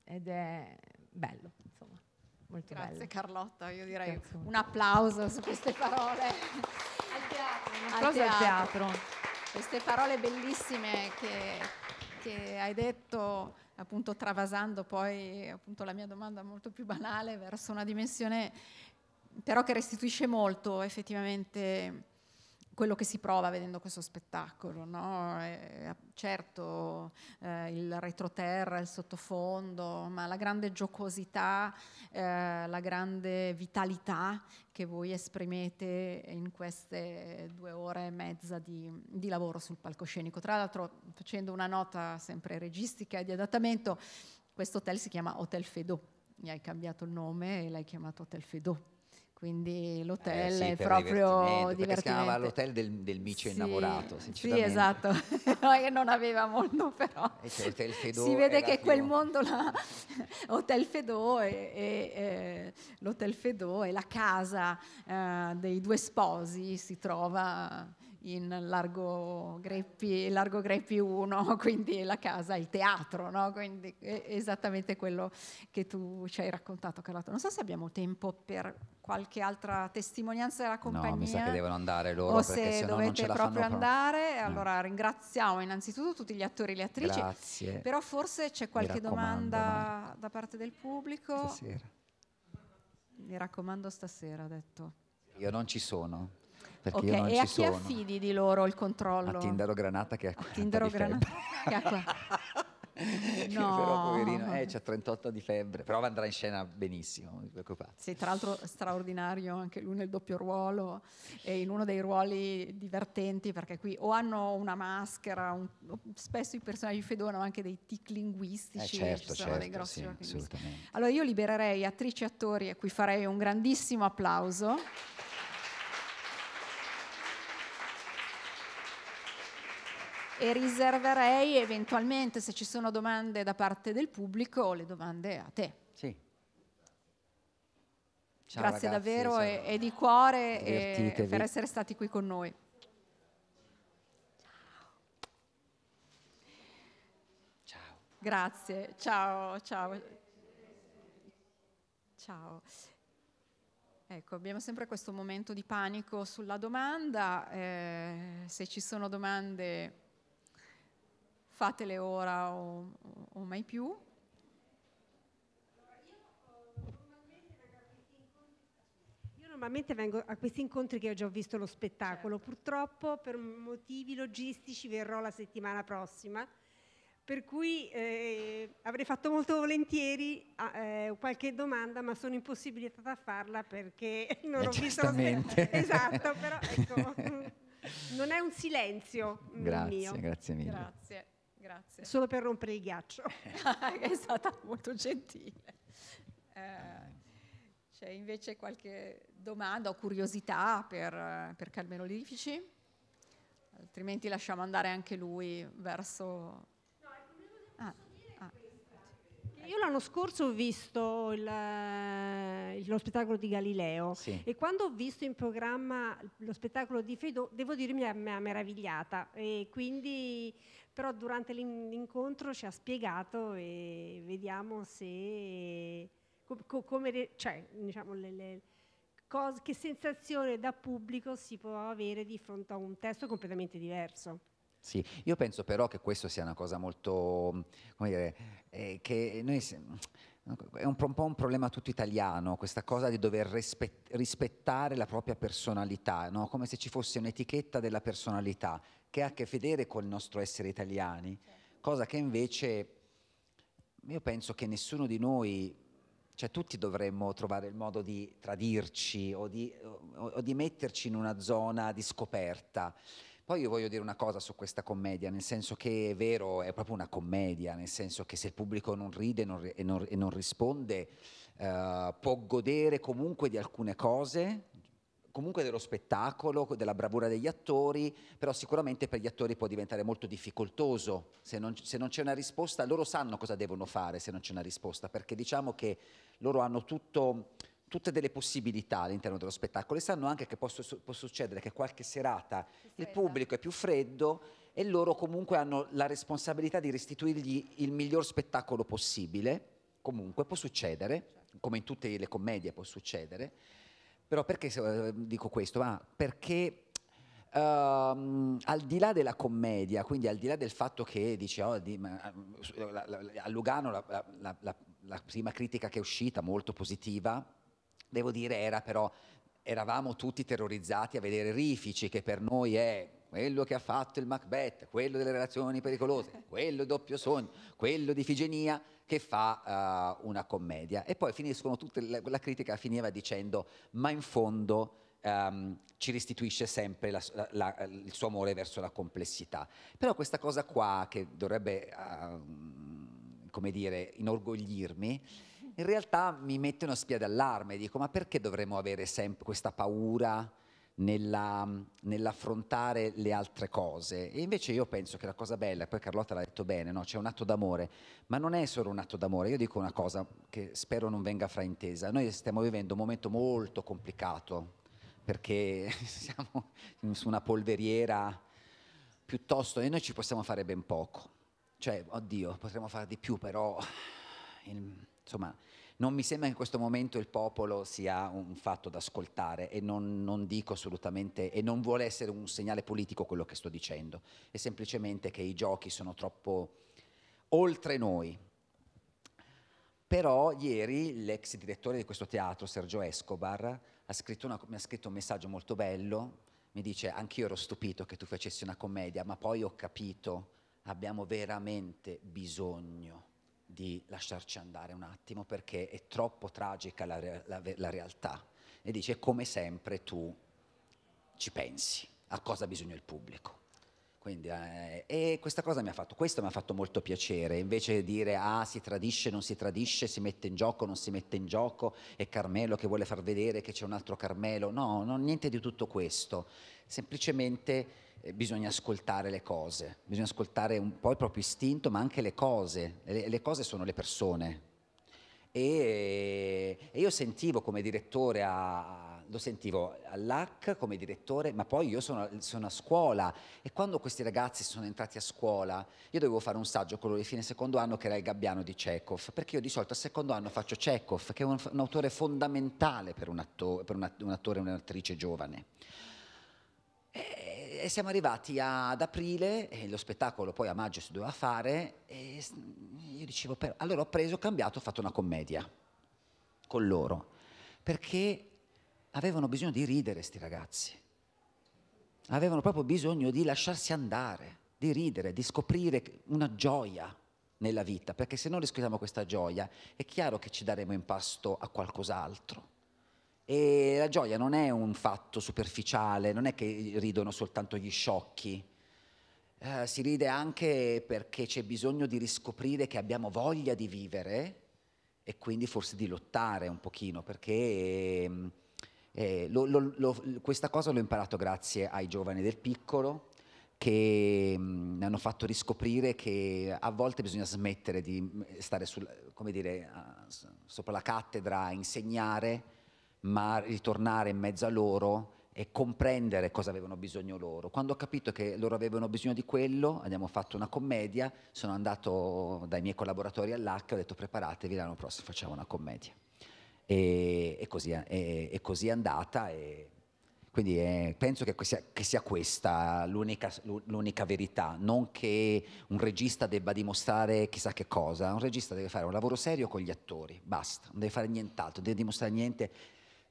ed è bello, insomma, molto Grazie bello. Carlotta, io direi Grazie. un applauso su queste parole. al teatro, un applauso al teatro. Al teatro. Queste parole bellissime che, che hai detto appunto travasando poi appunto la mia domanda molto più banale verso una dimensione però che restituisce molto effettivamente quello che si prova vedendo questo spettacolo, no? Eh, eh, certo eh, il retroterra, il sottofondo, ma la grande giocosità, eh, la grande vitalità che voi esprimete in queste due ore e mezza di, di lavoro sul palcoscenico. Tra l'altro facendo una nota sempre registica e di adattamento, questo hotel si chiama Hotel Fedò, mi hai cambiato il nome e l'hai chiamato Hotel Fedò quindi l'hotel eh sì, è proprio divertente. si chiamava l'hotel del, del micio sì, innamorato sì esatto non aveva molto però si vede che quel mondo là Hotel Fedò e, e l'Hotel Fedò è la casa eh, dei due sposi si trova in Largo Greppi, Largo Greppi 1, quindi la casa, il teatro, no? quindi esattamente quello che tu ci hai raccontato Carlotta. Non so se abbiamo tempo per qualche altra testimonianza della compagnia. No, mi sa che devono andare loro o perché se dovete non ce la proprio fanno andare. Pro... Mm. Allora ringraziamo innanzitutto tutti gli attori e le attrici. Grazie. Però forse c'è qualche domanda Mario. da parte del pubblico. Stasera. Mi raccomando stasera, ha detto. Io non ci sono perché okay, io non e ci sono. E a chi sono. affidi di loro il controllo? A Tindaro Granata che ha 40 Tindaro Granata che ha qua. No. però poverino, eh, c'ha 38 di febbre, però andrà in scena benissimo, non vi preoccupate. Sì, tra l'altro straordinario anche lui nel doppio ruolo, e in uno dei ruoli divertenti, perché qui o hanno una maschera, un, spesso i personaggi fedono anche dei tic linguistici, eh, certo, certo, sì, Allora io libererei attrici e attori a cui farei un grandissimo applauso. e riserverei eventualmente se ci sono domande da parte del pubblico le domande a te. Sì. Ciao, Grazie ragazzi, davvero e, e, di cuore e per essere stati qui con noi. Ciao. Grazie, ciao, ciao. Ciao. Ecco, abbiamo sempre questo momento di panico sulla domanda, eh, se ci sono domande fatele ora o, o mai più. normalmente vengo a questi incontri che ho già visto lo spettacolo, certo. purtroppo per motivi logistici verrò la settimana prossima, per cui eh, avrei fatto molto volentieri eh, qualche domanda, ma sono impossibilitata a farla perché non ho visto lo spettacolo. Esatto, però ecco, non è un silenzio. Mm, grazie, mio. grazie mille. Grazie grazie. Solo per rompere il ghiaccio. È stata molto gentile. Eh, c'è invece qualche domanda o curiosità per, per Carmelo Lifici? Altrimenti lasciamo andare anche lui verso... Ecco, ah, ah. Io l'anno scorso ho visto il, eh, lo spettacolo di Galileo sì. e quando ho visto in programma lo spettacolo di Fedò, devo dire mi ha meravigliata e quindi però durante l'incontro ci ha spiegato e vediamo se, co- come, cioè, diciamo, le, le cose, che sensazione da pubblico si può avere di fronte a un testo completamente diverso. Sì, io penso però che questo sia una cosa molto, come dire, eh, che noi... È un, po' un problema tutto italiano, questa cosa di dover rispettare la propria personalità, no? come se ci fosse un'etichetta della personalità che ha a che vedere col nostro essere italiani, certo. cosa che invece io penso che nessuno di noi, cioè tutti dovremmo trovare il modo di tradirci o di, o, o di metterci in una zona di scoperta. Poi io voglio dire una cosa su questa commedia, nel senso che è vero, è proprio una commedia, nel senso che se il pubblico non ride non, e, non, e non, risponde, eh, può godere comunque di alcune cose, comunque dello spettacolo, della bravura degli attori, però sicuramente per gli attori può diventare molto difficoltoso. Se non, se non c'è una risposta, loro sanno cosa devono fare se non c'è una risposta, perché diciamo che loro hanno tutto, tutte delle possibilità all'interno dello spettacolo e sanno anche che può, può succedere che qualche serata il pubblico è più freddo e loro comunque hanno la responsabilità di restituirgli il miglior spettacolo possibile, comunque può succedere, certo. come in tutte le commedie può succedere. Però perché eh, dico questo? Ah, perché Um, al di là della commedia, quindi al di là del fatto che dice, oh, di, ma, eh, la, la, a Lugano la, la, prima critica che è uscita, molto positiva, devo dire era però eravamo tutti terrorizzati a vedere Rifici che per noi è quello che ha fatto il Macbeth, quello delle relazioni pericolose, quello di doppio sogno, quello di Figenia, che fa uh, una commedia. E poi finiscono tutte, la, la critica finiva dicendo, ma in fondo... Um, ci restituisce sempre la, la, la, il suo amore verso la complessità. Però questa cosa qua che dovrebbe, uh, come dire, inorgoglirmi, in realtà mi mette una spia d'allarme, dico ma perché dovremmo avere sempre questa paura? nella, nell'affrontare le altre cose. E invece io penso che la cosa bella, poi Carlotta l'ha detto bene, no? c'è un atto d'amore, ma non è solo un atto d'amore. Io dico una cosa che spero non venga fraintesa. Noi stiamo vivendo un momento molto complicato perché siamo su una polveriera piuttosto e noi ci possiamo fare ben poco. Cioè, oddio, potremmo fare di più, però insomma non mi sembra che in questo momento il popolo sia un fatto da ascoltare e non, non dico assolutamente e non vuole essere un segnale politico quello che sto dicendo, è semplicemente che i giochi sono troppo oltre noi. Però ieri l'ex direttore di questo teatro, Sergio Escobar, ha scritto una, mi ha scritto un messaggio molto bello, mi dice anch'io ero stupito che tu facessi una commedia, ma poi ho capito, abbiamo veramente bisogno di lasciarci andare un attimo perché è troppo tragica la, la, la realtà. E dice, come sempre tu ci pensi a cosa ha bisogno il pubblico. Quindi, eh, e questa cosa mi ha fatto, questo mi ha fatto molto piacere, invece di dire ah si tradisce, non si tradisce, si mette in gioco, non si mette in gioco, è Carmelo che vuole far vedere che c'è un altro Carmelo, no, no niente di tutto questo, semplicemente eh, bisogna ascoltare le cose, bisogna ascoltare un po' il proprio istinto, ma anche le cose. Le, le cose sono le persone. E, e io sentivo come direttore a, lo sentivo all'AC come direttore, ma poi io sono, sono, a scuola e quando questi ragazzi sono entrati a scuola, io dovevo fare un saggio, quello di fine secondo anno, che era il gabbiano di Chekhov, perché io di solito al secondo anno faccio Chekhov, che è un, un autore fondamentale per un, attore, per un, un attore un'attrice giovane e siamo arrivati ad aprile e lo spettacolo poi a maggio si doveva fare e io dicevo, per... allora ho preso, ho cambiato, ho fatto una commedia con loro perché avevano bisogno di ridere sti ragazzi, avevano proprio bisogno di lasciarsi andare, di ridere, di scoprire una gioia nella vita, perché se non riscopriamo questa gioia è chiaro che ci daremo impasto a qualcos'altro. E la gioia non è un fatto superficiale, non è che ridono soltanto gli sciocchi. Eh, si ride anche perché c'è bisogno di riscoprire che abbiamo voglia di vivere e quindi forse di lottare un pochino, perché ehm, eh, lo, lo, lo, questa cosa l'ho imparato grazie ai giovani del piccolo, che mm, mi hanno fatto riscoprire che a volte bisogna smettere di mm, stare sul, dire, sopra la cattedra a insegnare ma ritornare in mezzo a loro e comprendere cosa avevano bisogno loro. Quando ho capito che loro avevano bisogno di quello, abbiamo fatto una commedia, sono andato dai miei collaboratori all'H, ho detto preparatevi, l'anno prossimo facciamo una commedia. E, e, così, e, e così, è andata. quindi è, eh, penso che sia, che sia questa l'unica, l'unica verità, non che un regista debba dimostrare chissà che cosa, un regista deve fare un lavoro serio con gli attori, basta, non deve fare nient'altro, non deve dimostrare niente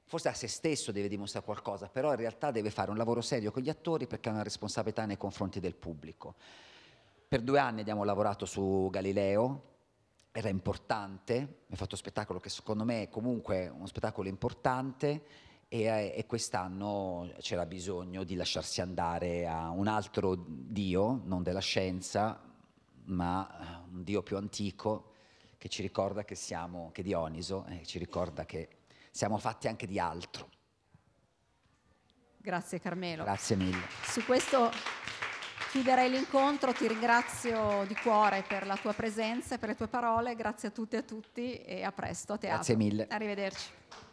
forse a se stesso deve dimostrare qualcosa, però in realtà deve fare un lavoro serio con gli attori perché ha una responsabilità nei confronti del pubblico. Per due anni abbiamo lavorato su Galileo, era importante, mi ha fatto un spettacolo che secondo me è comunque uno spettacolo importante e, eh, e quest'anno c'era bisogno di lasciarsi andare a un altro Dio, non della scienza, ma un Dio più antico che ci ricorda che siamo, che Dioniso, eh, ci ricorda che siamo fatti anche di altro. Grazie Carmelo. Grazie mille. Su questo chiuderei l'incontro, ti ringrazio di cuore per la tua presenza e per le tue parole, grazie a tutte e a tutti e a presto a teatro. Grazie mille. Arrivederci.